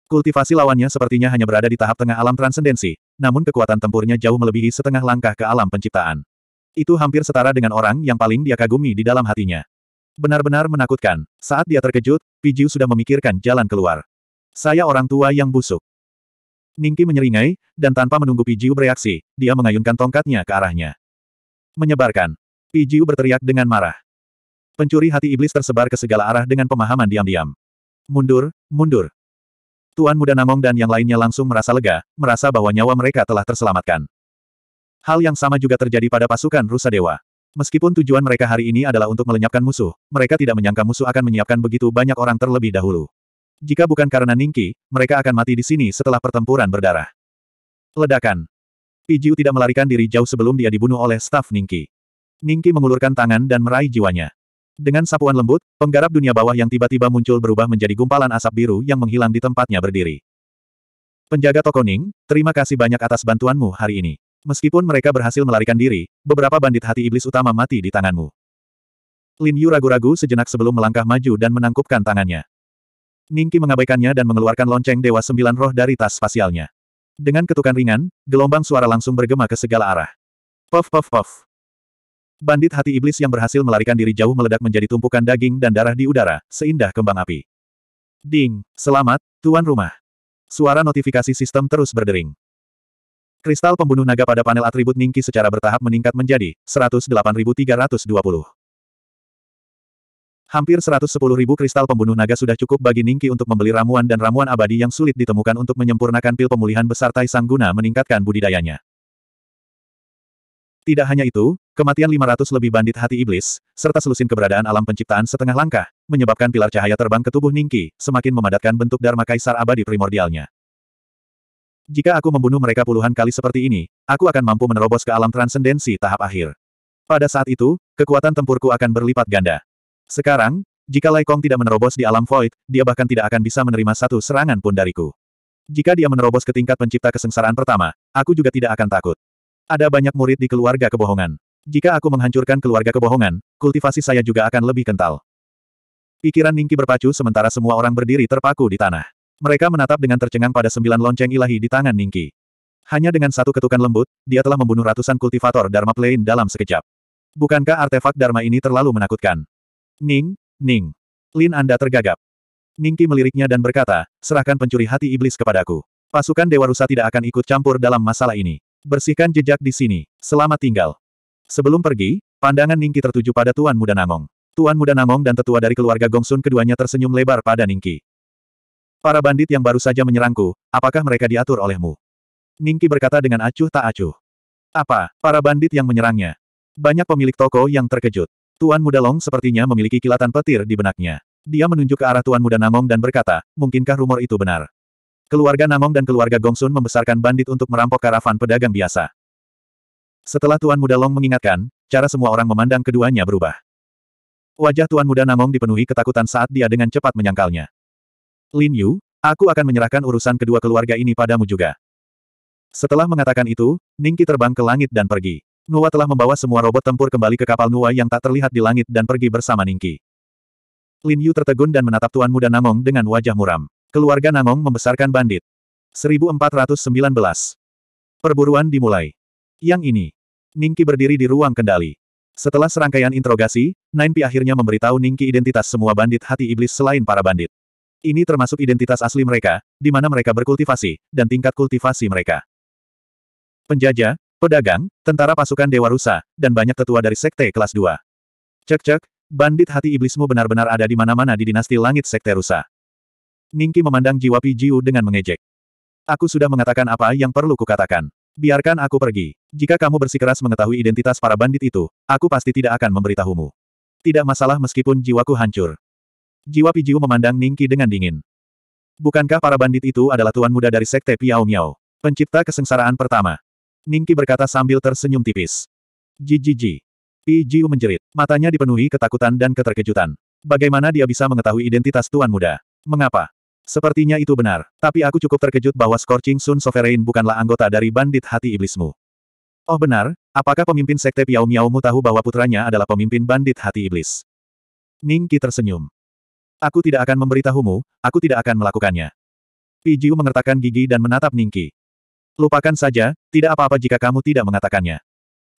Kultivasi lawannya sepertinya hanya berada di tahap tengah alam transendensi, namun kekuatan tempurnya jauh melebihi setengah langkah ke alam penciptaan. Itu hampir setara dengan orang yang paling dia kagumi di dalam hatinya. Benar-benar menakutkan. Saat dia terkejut, Pijiu sudah memikirkan jalan keluar. Saya orang tua yang busuk. Ningki menyeringai, dan tanpa menunggu Pijiu bereaksi, dia mengayunkan tongkatnya ke arahnya. Menyebarkan. Pijiu berteriak dengan marah. Pencuri hati iblis tersebar ke segala arah dengan pemahaman diam-diam. Mundur, mundur. Tuan muda Namong dan yang lainnya langsung merasa lega, merasa bahwa nyawa mereka telah terselamatkan. Hal yang sama juga terjadi pada pasukan Rusa Dewa. Meskipun tujuan mereka hari ini adalah untuk melenyapkan musuh, mereka tidak menyangka musuh akan menyiapkan begitu banyak orang terlebih dahulu. Jika bukan karena Ningki, mereka akan mati di sini setelah pertempuran berdarah. Ledakan. Pijiu tidak melarikan diri jauh sebelum dia dibunuh oleh staf Ningki. Ningki mengulurkan tangan dan meraih jiwanya. Dengan sapuan lembut, penggarap dunia bawah yang tiba-tiba muncul berubah menjadi gumpalan asap biru yang menghilang di tempatnya berdiri. Penjaga toko Ning, terima kasih banyak atas bantuanmu hari ini. Meskipun mereka berhasil melarikan diri, beberapa bandit hati iblis utama mati di tanganmu. Lin Yu ragu-ragu sejenak sebelum melangkah maju dan menangkupkan tangannya. Ningki mengabaikannya dan mengeluarkan lonceng Dewa Sembilan Roh dari tas spasialnya. Dengan ketukan ringan, gelombang suara langsung bergema ke segala arah. Puff puff puff. Bandit hati iblis yang berhasil melarikan diri jauh meledak menjadi tumpukan daging dan darah di udara, seindah kembang api. Ding, selamat, tuan rumah. Suara notifikasi sistem terus berdering. Kristal pembunuh naga pada panel atribut Ningki secara bertahap meningkat menjadi 108.320. Hampir 110.000 kristal pembunuh naga sudah cukup bagi Ningki untuk membeli ramuan dan ramuan abadi yang sulit ditemukan untuk menyempurnakan pil pemulihan besar Taisang guna meningkatkan budidayanya. Tidak hanya itu, kematian 500 lebih bandit hati iblis, serta selusin keberadaan alam penciptaan setengah langkah, menyebabkan pilar cahaya terbang ke tubuh Ningki, semakin memadatkan bentuk Dharma Kaisar abadi primordialnya. Jika aku membunuh mereka puluhan kali seperti ini, aku akan mampu menerobos ke alam transendensi tahap akhir. Pada saat itu, kekuatan tempurku akan berlipat ganda. Sekarang, jika Lai Kong tidak menerobos di alam void, dia bahkan tidak akan bisa menerima satu serangan pun dariku. Jika dia menerobos ke tingkat pencipta kesengsaraan pertama, aku juga tidak akan takut. Ada banyak murid di keluarga kebohongan. Jika aku menghancurkan keluarga kebohongan, kultivasi saya juga akan lebih kental. Pikiran Ningki berpacu sementara semua orang berdiri terpaku di tanah. Mereka menatap dengan tercengang pada sembilan lonceng ilahi di tangan Ningki. Hanya dengan satu ketukan lembut, dia telah membunuh ratusan kultivator Dharma Plain dalam sekejap. Bukankah artefak Dharma ini terlalu menakutkan? Ning, Ning. Lin Anda tergagap. Ningki meliriknya dan berkata, serahkan pencuri hati iblis kepadaku. Pasukan Dewa Rusa tidak akan ikut campur dalam masalah ini. Bersihkan jejak di sini. Selamat tinggal. Sebelum pergi, pandangan Ningki tertuju pada Tuan Muda Namong. Tuan Muda Namong dan tetua dari keluarga Gongsun keduanya tersenyum lebar pada Ningki. Para bandit yang baru saja menyerangku, apakah mereka diatur olehmu? Ningki berkata dengan acuh tak acuh. Apa, para bandit yang menyerangnya? Banyak pemilik toko yang terkejut. Tuan Muda Long sepertinya memiliki kilatan petir di benaknya. Dia menunjuk ke arah Tuan Muda Namong dan berkata, mungkinkah rumor itu benar? Keluarga Namong dan keluarga Gongsun membesarkan bandit untuk merampok karavan pedagang biasa. Setelah Tuan Muda Long mengingatkan, cara semua orang memandang keduanya berubah. Wajah Tuan Muda Namong dipenuhi ketakutan saat dia dengan cepat menyangkalnya. Lin Yu, aku akan menyerahkan urusan kedua keluarga ini padamu juga. Setelah mengatakan itu, Ningki terbang ke langit dan pergi. Nuwa telah membawa semua robot tempur kembali ke kapal Nuwa yang tak terlihat di langit dan pergi bersama Ningki. Lin Yu tertegun dan menatap Tuan Muda Namong dengan wajah muram. Keluarga Namong membesarkan bandit. 1419. Perburuan dimulai. Yang ini. Ningki berdiri di ruang kendali. Setelah serangkaian interogasi, Nine Pi akhirnya memberitahu Ningki identitas semua bandit hati iblis selain para bandit. Ini termasuk identitas asli mereka, di mana mereka berkultivasi, dan tingkat kultivasi mereka. Penjajah, pedagang, tentara pasukan Dewa Rusa, dan banyak tetua dari Sekte kelas 2. Cek-cek, bandit hati iblismu benar-benar ada di mana-mana di dinasti langit Sekte Rusa. Ningki memandang jiwa Pijiu dengan mengejek. Aku sudah mengatakan apa yang perlu kukatakan. Biarkan aku pergi. Jika kamu bersikeras mengetahui identitas para bandit itu, aku pasti tidak akan memberitahumu. Tidak masalah meskipun jiwaku hancur. Jiwa Pijiu memandang Ningki dengan dingin. Bukankah para bandit itu adalah tuan muda dari sekte Piao Miao, pencipta kesengsaraan pertama? Ningki berkata sambil tersenyum tipis. Jijiji. Pijiu menjerit, matanya dipenuhi ketakutan dan keterkejutan. Bagaimana dia bisa mengetahui identitas tuan muda? Mengapa? Sepertinya itu benar, tapi aku cukup terkejut bahwa Scorching Sun Sovereign bukanlah anggota dari bandit hati iblismu. Oh benar, apakah pemimpin sekte Piao Miao mu tahu bahwa putranya adalah pemimpin bandit hati iblis? Ningki tersenyum. Aku tidak akan memberitahumu, aku tidak akan melakukannya. Pijiu mengertakkan gigi dan menatap Ningki. Lupakan saja, tidak apa-apa jika kamu tidak mengatakannya.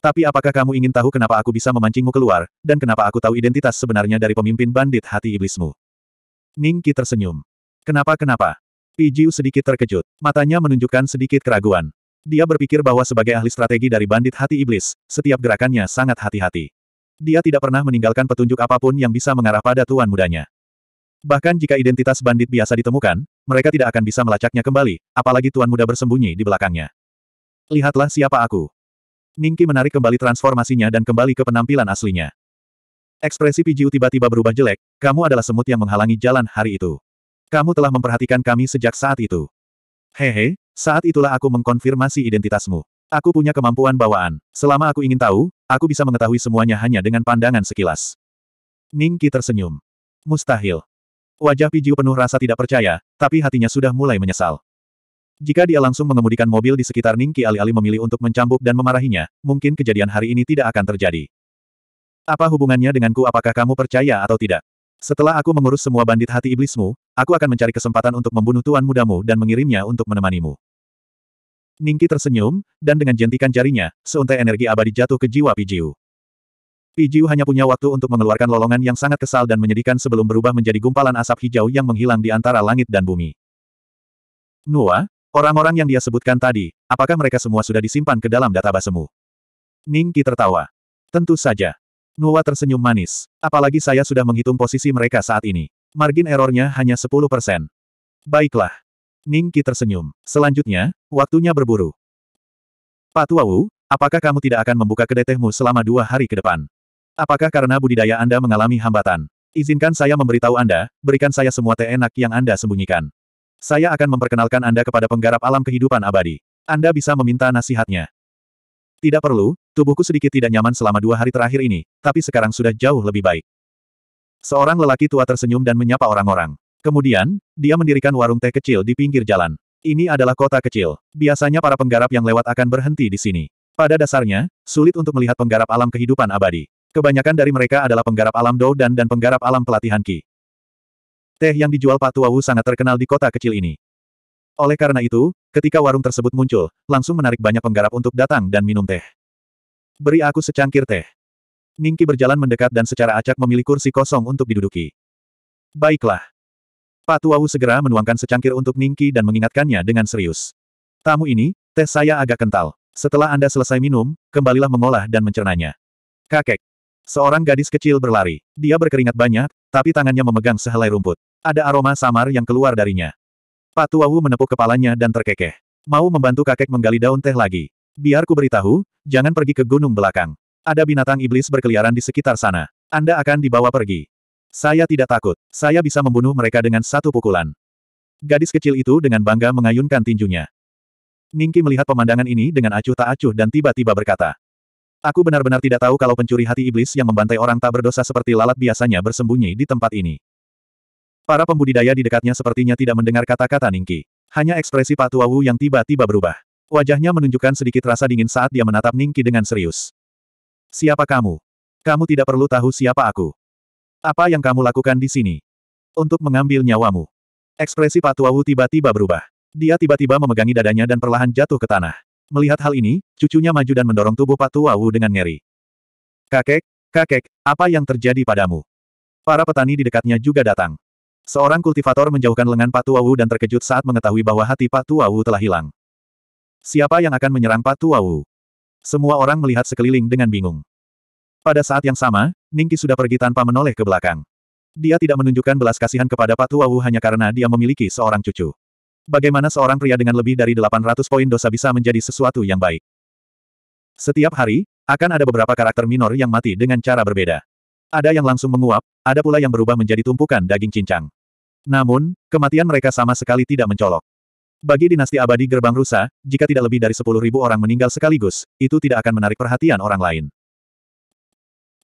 Tapi apakah kamu ingin tahu kenapa aku bisa memancingmu keluar, dan kenapa aku tahu identitas sebenarnya dari pemimpin bandit hati iblismu? Ningki tersenyum. Kenapa-kenapa? Pijiu sedikit terkejut. Matanya menunjukkan sedikit keraguan. Dia berpikir bahwa sebagai ahli strategi dari bandit hati iblis, setiap gerakannya sangat hati-hati. Dia tidak pernah meninggalkan petunjuk apapun yang bisa mengarah pada tuan mudanya. Bahkan jika identitas bandit biasa ditemukan, mereka tidak akan bisa melacaknya kembali, apalagi tuan muda bersembunyi di belakangnya. Lihatlah siapa aku. Ningki menarik kembali transformasinya dan kembali ke penampilan aslinya. Ekspresi Pijiu tiba-tiba berubah jelek, kamu adalah semut yang menghalangi jalan hari itu. Kamu telah memperhatikan kami sejak saat itu. Hehe, saat itulah aku mengkonfirmasi identitasmu. Aku punya kemampuan bawaan. Selama aku ingin tahu, aku bisa mengetahui semuanya hanya dengan pandangan sekilas. Ningki tersenyum. Mustahil. Wajah Pijiu penuh rasa tidak percaya, tapi hatinya sudah mulai menyesal. Jika dia langsung mengemudikan mobil di sekitar Ningki alih-alih memilih untuk mencambuk dan memarahinya, mungkin kejadian hari ini tidak akan terjadi. Apa hubungannya denganku apakah kamu percaya atau tidak? Setelah aku mengurus semua bandit hati iblismu, aku akan mencari kesempatan untuk membunuh tuan mudamu dan mengirimnya untuk menemanimu. Ningki tersenyum, dan dengan jentikan jarinya, seuntai energi abadi jatuh ke jiwa Pijiu. Pijiu hanya punya waktu untuk mengeluarkan lolongan yang sangat kesal dan menyedihkan sebelum berubah menjadi gumpalan asap hijau yang menghilang di antara langit dan bumi. Nua, orang-orang yang dia sebutkan tadi, apakah mereka semua sudah disimpan ke dalam databasemu? Ningki tertawa. Tentu saja. Nua tersenyum manis. Apalagi saya sudah menghitung posisi mereka saat ini. Margin errornya hanya 10%. Baiklah. Ningki tersenyum. Selanjutnya, waktunya berburu. Pak Tuawu, apakah kamu tidak akan membuka kedai tehmu selama dua hari ke depan? Apakah karena budidaya Anda mengalami hambatan? Izinkan saya memberitahu Anda, berikan saya semua teh enak yang Anda sembunyikan. Saya akan memperkenalkan Anda kepada penggarap alam kehidupan abadi. Anda bisa meminta nasihatnya. Tidak perlu, tubuhku sedikit tidak nyaman selama dua hari terakhir ini, tapi sekarang sudah jauh lebih baik. Seorang lelaki tua tersenyum dan menyapa orang-orang. Kemudian, dia mendirikan warung teh kecil di pinggir jalan. Ini adalah kota kecil. Biasanya para penggarap yang lewat akan berhenti di sini. Pada dasarnya, sulit untuk melihat penggarap alam kehidupan abadi. Kebanyakan dari mereka adalah penggarap alam dou dan dan penggarap alam pelatihan ki. Teh yang dijual Pak Wu sangat terkenal di kota kecil ini. Oleh karena itu, ketika warung tersebut muncul, langsung menarik banyak penggarap untuk datang dan minum teh. Beri aku secangkir teh. Ningki berjalan mendekat dan secara acak memilih kursi kosong untuk diduduki. Baiklah. Pak Wu segera menuangkan secangkir untuk Ningki dan mengingatkannya dengan serius. Tamu ini, teh saya agak kental. Setelah Anda selesai minum, kembalilah mengolah dan mencernanya. Kakek, Seorang gadis kecil berlari. Dia berkeringat banyak, tapi tangannya memegang sehelai rumput. Ada aroma samar yang keluar darinya. Patuawu menepuk kepalanya dan terkekeh. Mau membantu kakek menggali daun teh lagi. Biar ku beritahu, jangan pergi ke gunung belakang. Ada binatang iblis berkeliaran di sekitar sana. Anda akan dibawa pergi. Saya tidak takut. Saya bisa membunuh mereka dengan satu pukulan. Gadis kecil itu dengan bangga mengayunkan tinjunya. Ningki melihat pemandangan ini dengan acuh tak acuh dan tiba-tiba berkata, Aku benar-benar tidak tahu kalau pencuri hati iblis yang membantai orang tak berdosa seperti lalat biasanya bersembunyi di tempat ini. Para pembudidaya di dekatnya sepertinya tidak mendengar kata-kata Ningki. Hanya ekspresi Pak Tua Wu yang tiba-tiba berubah. Wajahnya menunjukkan sedikit rasa dingin saat dia menatap Ningki dengan serius. Siapa kamu? Kamu tidak perlu tahu siapa aku. Apa yang kamu lakukan di sini? Untuk mengambil nyawamu. Ekspresi Pak Tua Wu tiba-tiba berubah. Dia tiba-tiba memegangi dadanya dan perlahan jatuh ke tanah. Melihat hal ini, cucunya maju dan mendorong tubuh Patu Wu dengan ngeri. Kakek, kakek, apa yang terjadi padamu? Para petani di dekatnya juga datang. Seorang kultivator menjauhkan lengan Patu Wu dan terkejut saat mengetahui bahwa hati Patu Wu telah hilang. Siapa yang akan menyerang Patu Wu? Semua orang melihat sekeliling dengan bingung. Pada saat yang sama, Ningki sudah pergi tanpa menoleh ke belakang. Dia tidak menunjukkan belas kasihan kepada Patu Wawu hanya karena dia memiliki seorang cucu. Bagaimana seorang pria dengan lebih dari 800 poin dosa bisa menjadi sesuatu yang baik? Setiap hari, akan ada beberapa karakter minor yang mati dengan cara berbeda. Ada yang langsung menguap, ada pula yang berubah menjadi tumpukan daging cincang. Namun, kematian mereka sama sekali tidak mencolok. Bagi dinasti abadi gerbang rusa, jika tidak lebih dari 10.000 orang meninggal sekaligus, itu tidak akan menarik perhatian orang lain.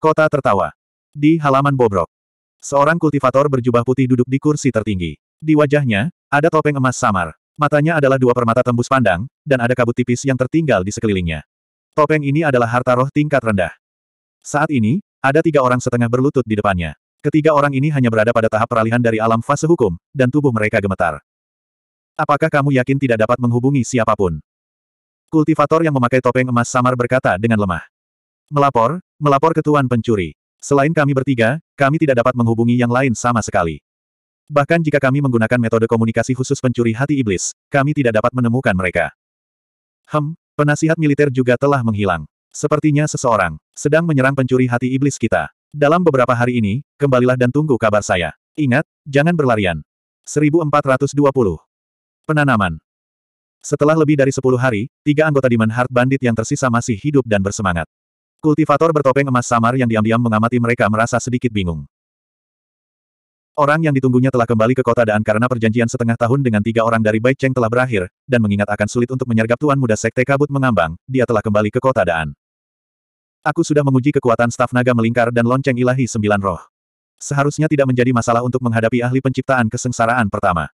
Kota tertawa. Di halaman bobrok. Seorang kultivator berjubah putih duduk di kursi tertinggi. Di wajahnya, ada topeng emas samar. Matanya adalah dua permata tembus pandang, dan ada kabut tipis yang tertinggal di sekelilingnya. Topeng ini adalah harta roh tingkat rendah. Saat ini, ada tiga orang setengah berlutut di depannya. Ketiga orang ini hanya berada pada tahap peralihan dari alam fase hukum, dan tubuh mereka gemetar. Apakah kamu yakin tidak dapat menghubungi siapapun? Kultivator yang memakai topeng emas samar berkata dengan lemah. Melapor, melapor ke Tuan Pencuri. Selain kami bertiga, kami tidak dapat menghubungi yang lain sama sekali. Bahkan jika kami menggunakan metode komunikasi khusus pencuri hati iblis, kami tidak dapat menemukan mereka. Hem, penasihat militer juga telah menghilang. Sepertinya seseorang sedang menyerang pencuri hati iblis kita. Dalam beberapa hari ini, kembalilah dan tunggu kabar saya. Ingat, jangan berlarian. 1420. Penanaman Setelah lebih dari 10 hari, tiga anggota Demon Heart Bandit yang tersisa masih hidup dan bersemangat. Kultivator bertopeng emas samar yang diam-diam mengamati mereka merasa sedikit bingung. Orang yang ditunggunya telah kembali ke kota Daan karena perjanjian setengah tahun dengan tiga orang dari Bai Cheng telah berakhir, dan mengingat akan sulit untuk menyergap Tuan Muda Sekte Kabut Mengambang, dia telah kembali ke kota Daan. Aku sudah menguji kekuatan staf naga melingkar dan lonceng ilahi sembilan roh. Seharusnya tidak menjadi masalah untuk menghadapi ahli penciptaan kesengsaraan pertama.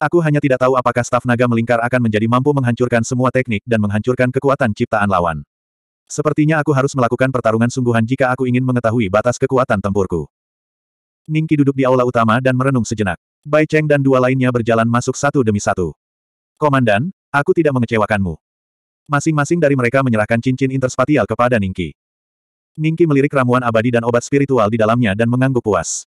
Aku hanya tidak tahu apakah staf naga melingkar akan menjadi mampu menghancurkan semua teknik dan menghancurkan kekuatan ciptaan lawan. Sepertinya aku harus melakukan pertarungan sungguhan jika aku ingin mengetahui batas kekuatan tempurku. Ningki duduk di aula utama dan merenung sejenak. Bai Cheng dan dua lainnya berjalan masuk satu demi satu. Komandan, aku tidak mengecewakanmu. Masing-masing dari mereka menyerahkan cincin interspatial kepada Ningki. Ningki melirik ramuan abadi dan obat spiritual di dalamnya dan mengangguk puas.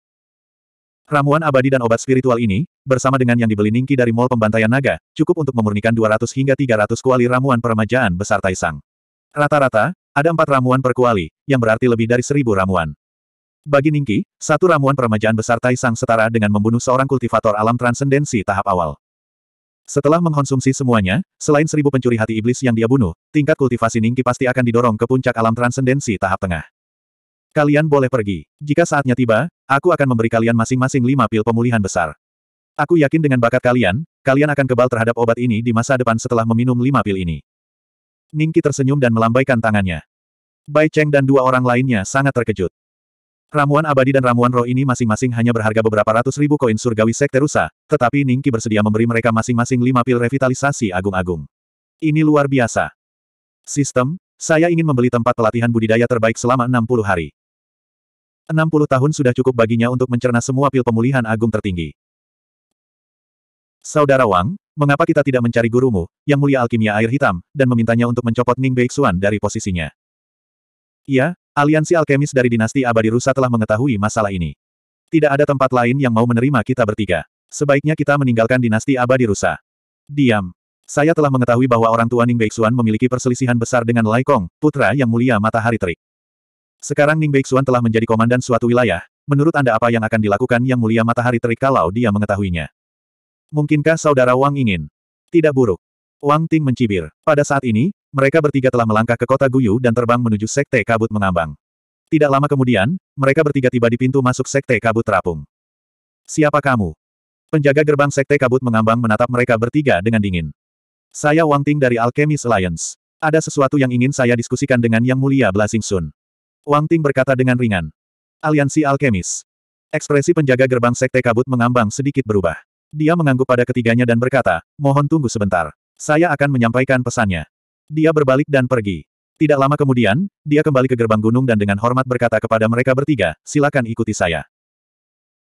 Ramuan abadi dan obat spiritual ini, bersama dengan yang dibeli Ningki dari Mall Pembantaian Naga, cukup untuk memurnikan 200 hingga 300 kuali ramuan peremajaan besar Taisang. Rata-rata, ada empat ramuan per kuali, yang berarti lebih dari seribu ramuan. Bagi Ningki, satu ramuan peremajaan besar Taisang setara dengan membunuh seorang kultivator alam transendensi tahap awal. Setelah mengkonsumsi semuanya, selain seribu pencuri hati iblis yang dia bunuh, tingkat kultivasi Ningki pasti akan didorong ke puncak alam transendensi tahap tengah. Kalian boleh pergi. Jika saatnya tiba, aku akan memberi kalian masing-masing lima pil pemulihan besar. Aku yakin dengan bakat kalian, kalian akan kebal terhadap obat ini di masa depan setelah meminum lima pil ini. Ningki tersenyum dan melambaikan tangannya. Bai Cheng dan dua orang lainnya sangat terkejut. Ramuan abadi dan ramuan roh ini masing-masing hanya berharga beberapa ratus ribu koin surgawi Sekte Rusa, tetapi Ningki bersedia memberi mereka masing-masing lima pil revitalisasi agung-agung. Ini luar biasa. Sistem, saya ingin membeli tempat pelatihan budidaya terbaik selama 60 hari. 60 tahun sudah cukup baginya untuk mencerna semua pil pemulihan agung tertinggi. Saudara Wang, mengapa kita tidak mencari gurumu, yang mulia alkimia air hitam, dan memintanya untuk mencopot Ning Beixuan dari posisinya? Iya, Aliansi alkemis dari dinasti abadi rusa telah mengetahui masalah ini. Tidak ada tempat lain yang mau menerima kita bertiga. Sebaiknya kita meninggalkan dinasti abadi rusa. Diam. Saya telah mengetahui bahwa orang tua Ning Beixuan memiliki perselisihan besar dengan Lai Kong, putra yang mulia matahari terik. Sekarang Ning Beixuan telah menjadi komandan suatu wilayah, menurut Anda apa yang akan dilakukan yang mulia matahari terik kalau dia mengetahuinya? Mungkinkah saudara Wang ingin? Tidak buruk. Wang Ting mencibir. Pada saat ini, mereka bertiga telah melangkah ke kota Guyu dan terbang menuju Sekte Kabut Mengambang. Tidak lama kemudian, mereka bertiga tiba di pintu masuk Sekte Kabut Terapung. Siapa kamu? Penjaga gerbang Sekte Kabut Mengambang menatap mereka bertiga dengan dingin. Saya Wang Ting dari Alchemist Alliance. Ada sesuatu yang ingin saya diskusikan dengan Yang Mulia Blasing Sun. Wang Ting berkata dengan ringan. Aliansi Alchemist. Ekspresi penjaga gerbang Sekte Kabut Mengambang sedikit berubah. Dia mengangguk pada ketiganya dan berkata, mohon tunggu sebentar. Saya akan menyampaikan pesannya. Dia berbalik dan pergi. Tidak lama kemudian, dia kembali ke gerbang gunung dan dengan hormat berkata kepada mereka bertiga, silakan ikuti saya.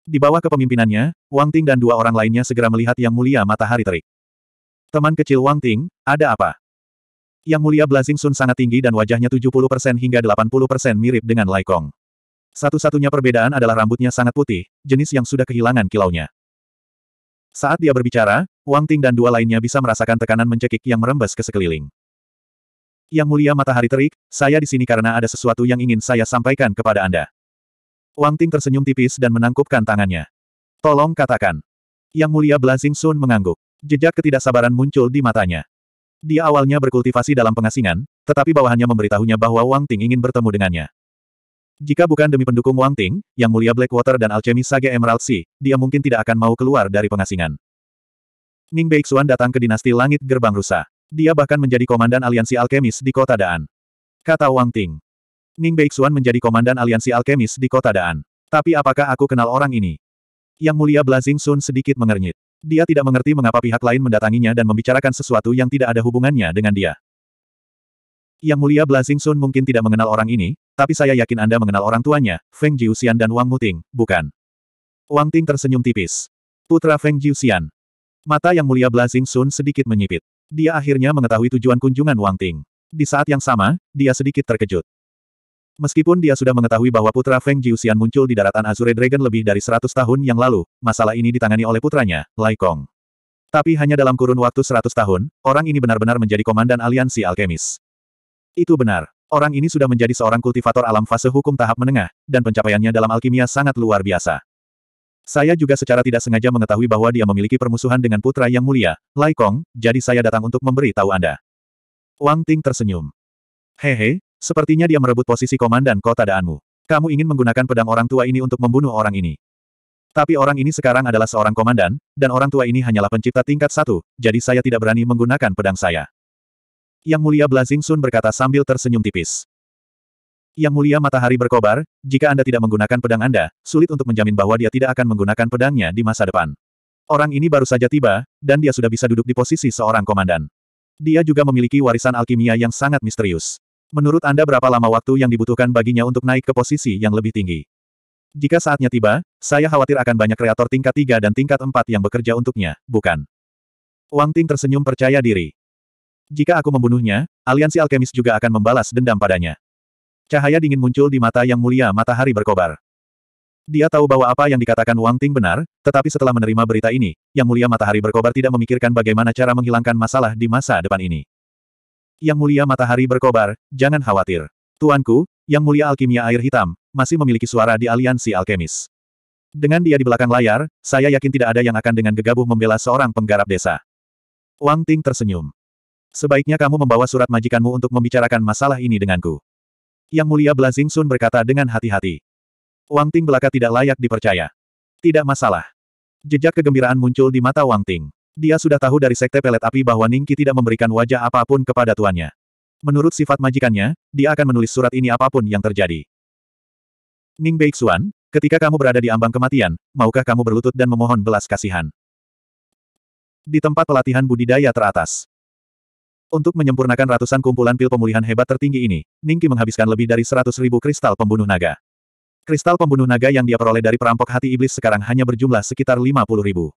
Di bawah kepemimpinannya, Wang Ting dan dua orang lainnya segera melihat Yang Mulia Matahari Terik. Teman kecil Wang Ting, ada apa? Yang Mulia Blazing Sun sangat tinggi dan wajahnya 70% hingga 80% mirip dengan Lai Kong. Satu-satunya perbedaan adalah rambutnya sangat putih, jenis yang sudah kehilangan kilaunya. Saat dia berbicara, Wang Ting dan dua lainnya bisa merasakan tekanan mencekik yang merembes ke sekeliling. Yang mulia matahari terik, saya di sini karena ada sesuatu yang ingin saya sampaikan kepada Anda. Wang Ting tersenyum tipis dan menangkupkan tangannya. Tolong katakan. Yang mulia Blazing Sun mengangguk. Jejak ketidaksabaran muncul di matanya. Dia awalnya berkultivasi dalam pengasingan, tetapi bawahannya memberitahunya bahwa Wang Ting ingin bertemu dengannya. Jika bukan demi pendukung Wang Ting, yang mulia Blackwater dan alchemy Sage Emerald Sea, dia mungkin tidak akan mau keluar dari pengasingan. Ning Beixuan datang ke dinasti Langit Gerbang Rusa. Dia bahkan menjadi komandan aliansi alkemis di kota Daan. Kata Wang Ting. Ning Beixuan menjadi komandan aliansi alkemis di kota Daan. Tapi apakah aku kenal orang ini? Yang mulia Blazing Sun sedikit mengernyit. Dia tidak mengerti mengapa pihak lain mendatanginya dan membicarakan sesuatu yang tidak ada hubungannya dengan dia. Yang mulia Blazing Sun mungkin tidak mengenal orang ini, tapi saya yakin Anda mengenal orang tuanya, Feng Jiuxian dan Wang Muting, bukan? Wang Ting tersenyum tipis. Putra Feng Jiuxian. Mata yang mulia Blazing Sun sedikit menyipit. Dia akhirnya mengetahui tujuan kunjungan Wang Ting. Di saat yang sama, dia sedikit terkejut. Meskipun dia sudah mengetahui bahwa putra Feng Jiusian muncul di daratan Azure Dragon lebih dari 100 tahun yang lalu, masalah ini ditangani oleh putranya, Lai Kong. Tapi hanya dalam kurun waktu 100 tahun, orang ini benar-benar menjadi komandan aliansi alkemis. Itu benar. Orang ini sudah menjadi seorang kultivator alam fase hukum tahap menengah, dan pencapaiannya dalam alkimia sangat luar biasa. Saya juga secara tidak sengaja mengetahui bahwa dia memiliki permusuhan dengan putra yang mulia, Lai Kong, jadi saya datang untuk memberi tahu Anda. Wang Ting tersenyum. Hehe, sepertinya dia merebut posisi komandan kota Daanmu. Kamu ingin menggunakan pedang orang tua ini untuk membunuh orang ini. Tapi orang ini sekarang adalah seorang komandan, dan orang tua ini hanyalah pencipta tingkat satu, jadi saya tidak berani menggunakan pedang saya. Yang mulia Blazing Sun berkata sambil tersenyum tipis. Yang mulia matahari berkobar, jika Anda tidak menggunakan pedang Anda, sulit untuk menjamin bahwa dia tidak akan menggunakan pedangnya di masa depan. Orang ini baru saja tiba, dan dia sudah bisa duduk di posisi seorang komandan. Dia juga memiliki warisan alkimia yang sangat misterius. Menurut Anda berapa lama waktu yang dibutuhkan baginya untuk naik ke posisi yang lebih tinggi? Jika saatnya tiba, saya khawatir akan banyak kreator tingkat 3 dan tingkat 4 yang bekerja untuknya, bukan? Wang Ting tersenyum percaya diri. Jika aku membunuhnya, aliansi alkemis juga akan membalas dendam padanya. Cahaya dingin muncul di mata yang mulia matahari berkobar. Dia tahu bahwa apa yang dikatakan Wang Ting benar, tetapi setelah menerima berita ini, Yang Mulia Matahari Berkobar tidak memikirkan bagaimana cara menghilangkan masalah di masa depan ini. Yang Mulia Matahari Berkobar, jangan khawatir. Tuanku, Yang Mulia Alkimia Air Hitam, masih memiliki suara di aliansi alkemis. Dengan dia di belakang layar, saya yakin tidak ada yang akan dengan gegabah membela seorang penggarap desa. Wang Ting tersenyum. Sebaiknya kamu membawa surat majikanmu untuk membicarakan masalah ini denganku. Yang mulia Blazing Sun berkata dengan hati-hati. Wang Ting belaka tidak layak dipercaya. Tidak masalah. Jejak kegembiraan muncul di mata Wang Ting. Dia sudah tahu dari Sekte Pelet Api bahwa Ningki tidak memberikan wajah apapun kepada tuannya. Menurut sifat majikannya, dia akan menulis surat ini apapun yang terjadi. Ning Beixuan, ketika kamu berada di ambang kematian, maukah kamu berlutut dan memohon belas kasihan? Di tempat pelatihan budidaya teratas, untuk menyempurnakan ratusan kumpulan pil pemulihan hebat tertinggi ini, Ningki menghabiskan lebih dari seratus ribu kristal pembunuh naga. Kristal pembunuh naga yang dia peroleh dari perampok hati iblis sekarang hanya berjumlah sekitar lima puluh ribu.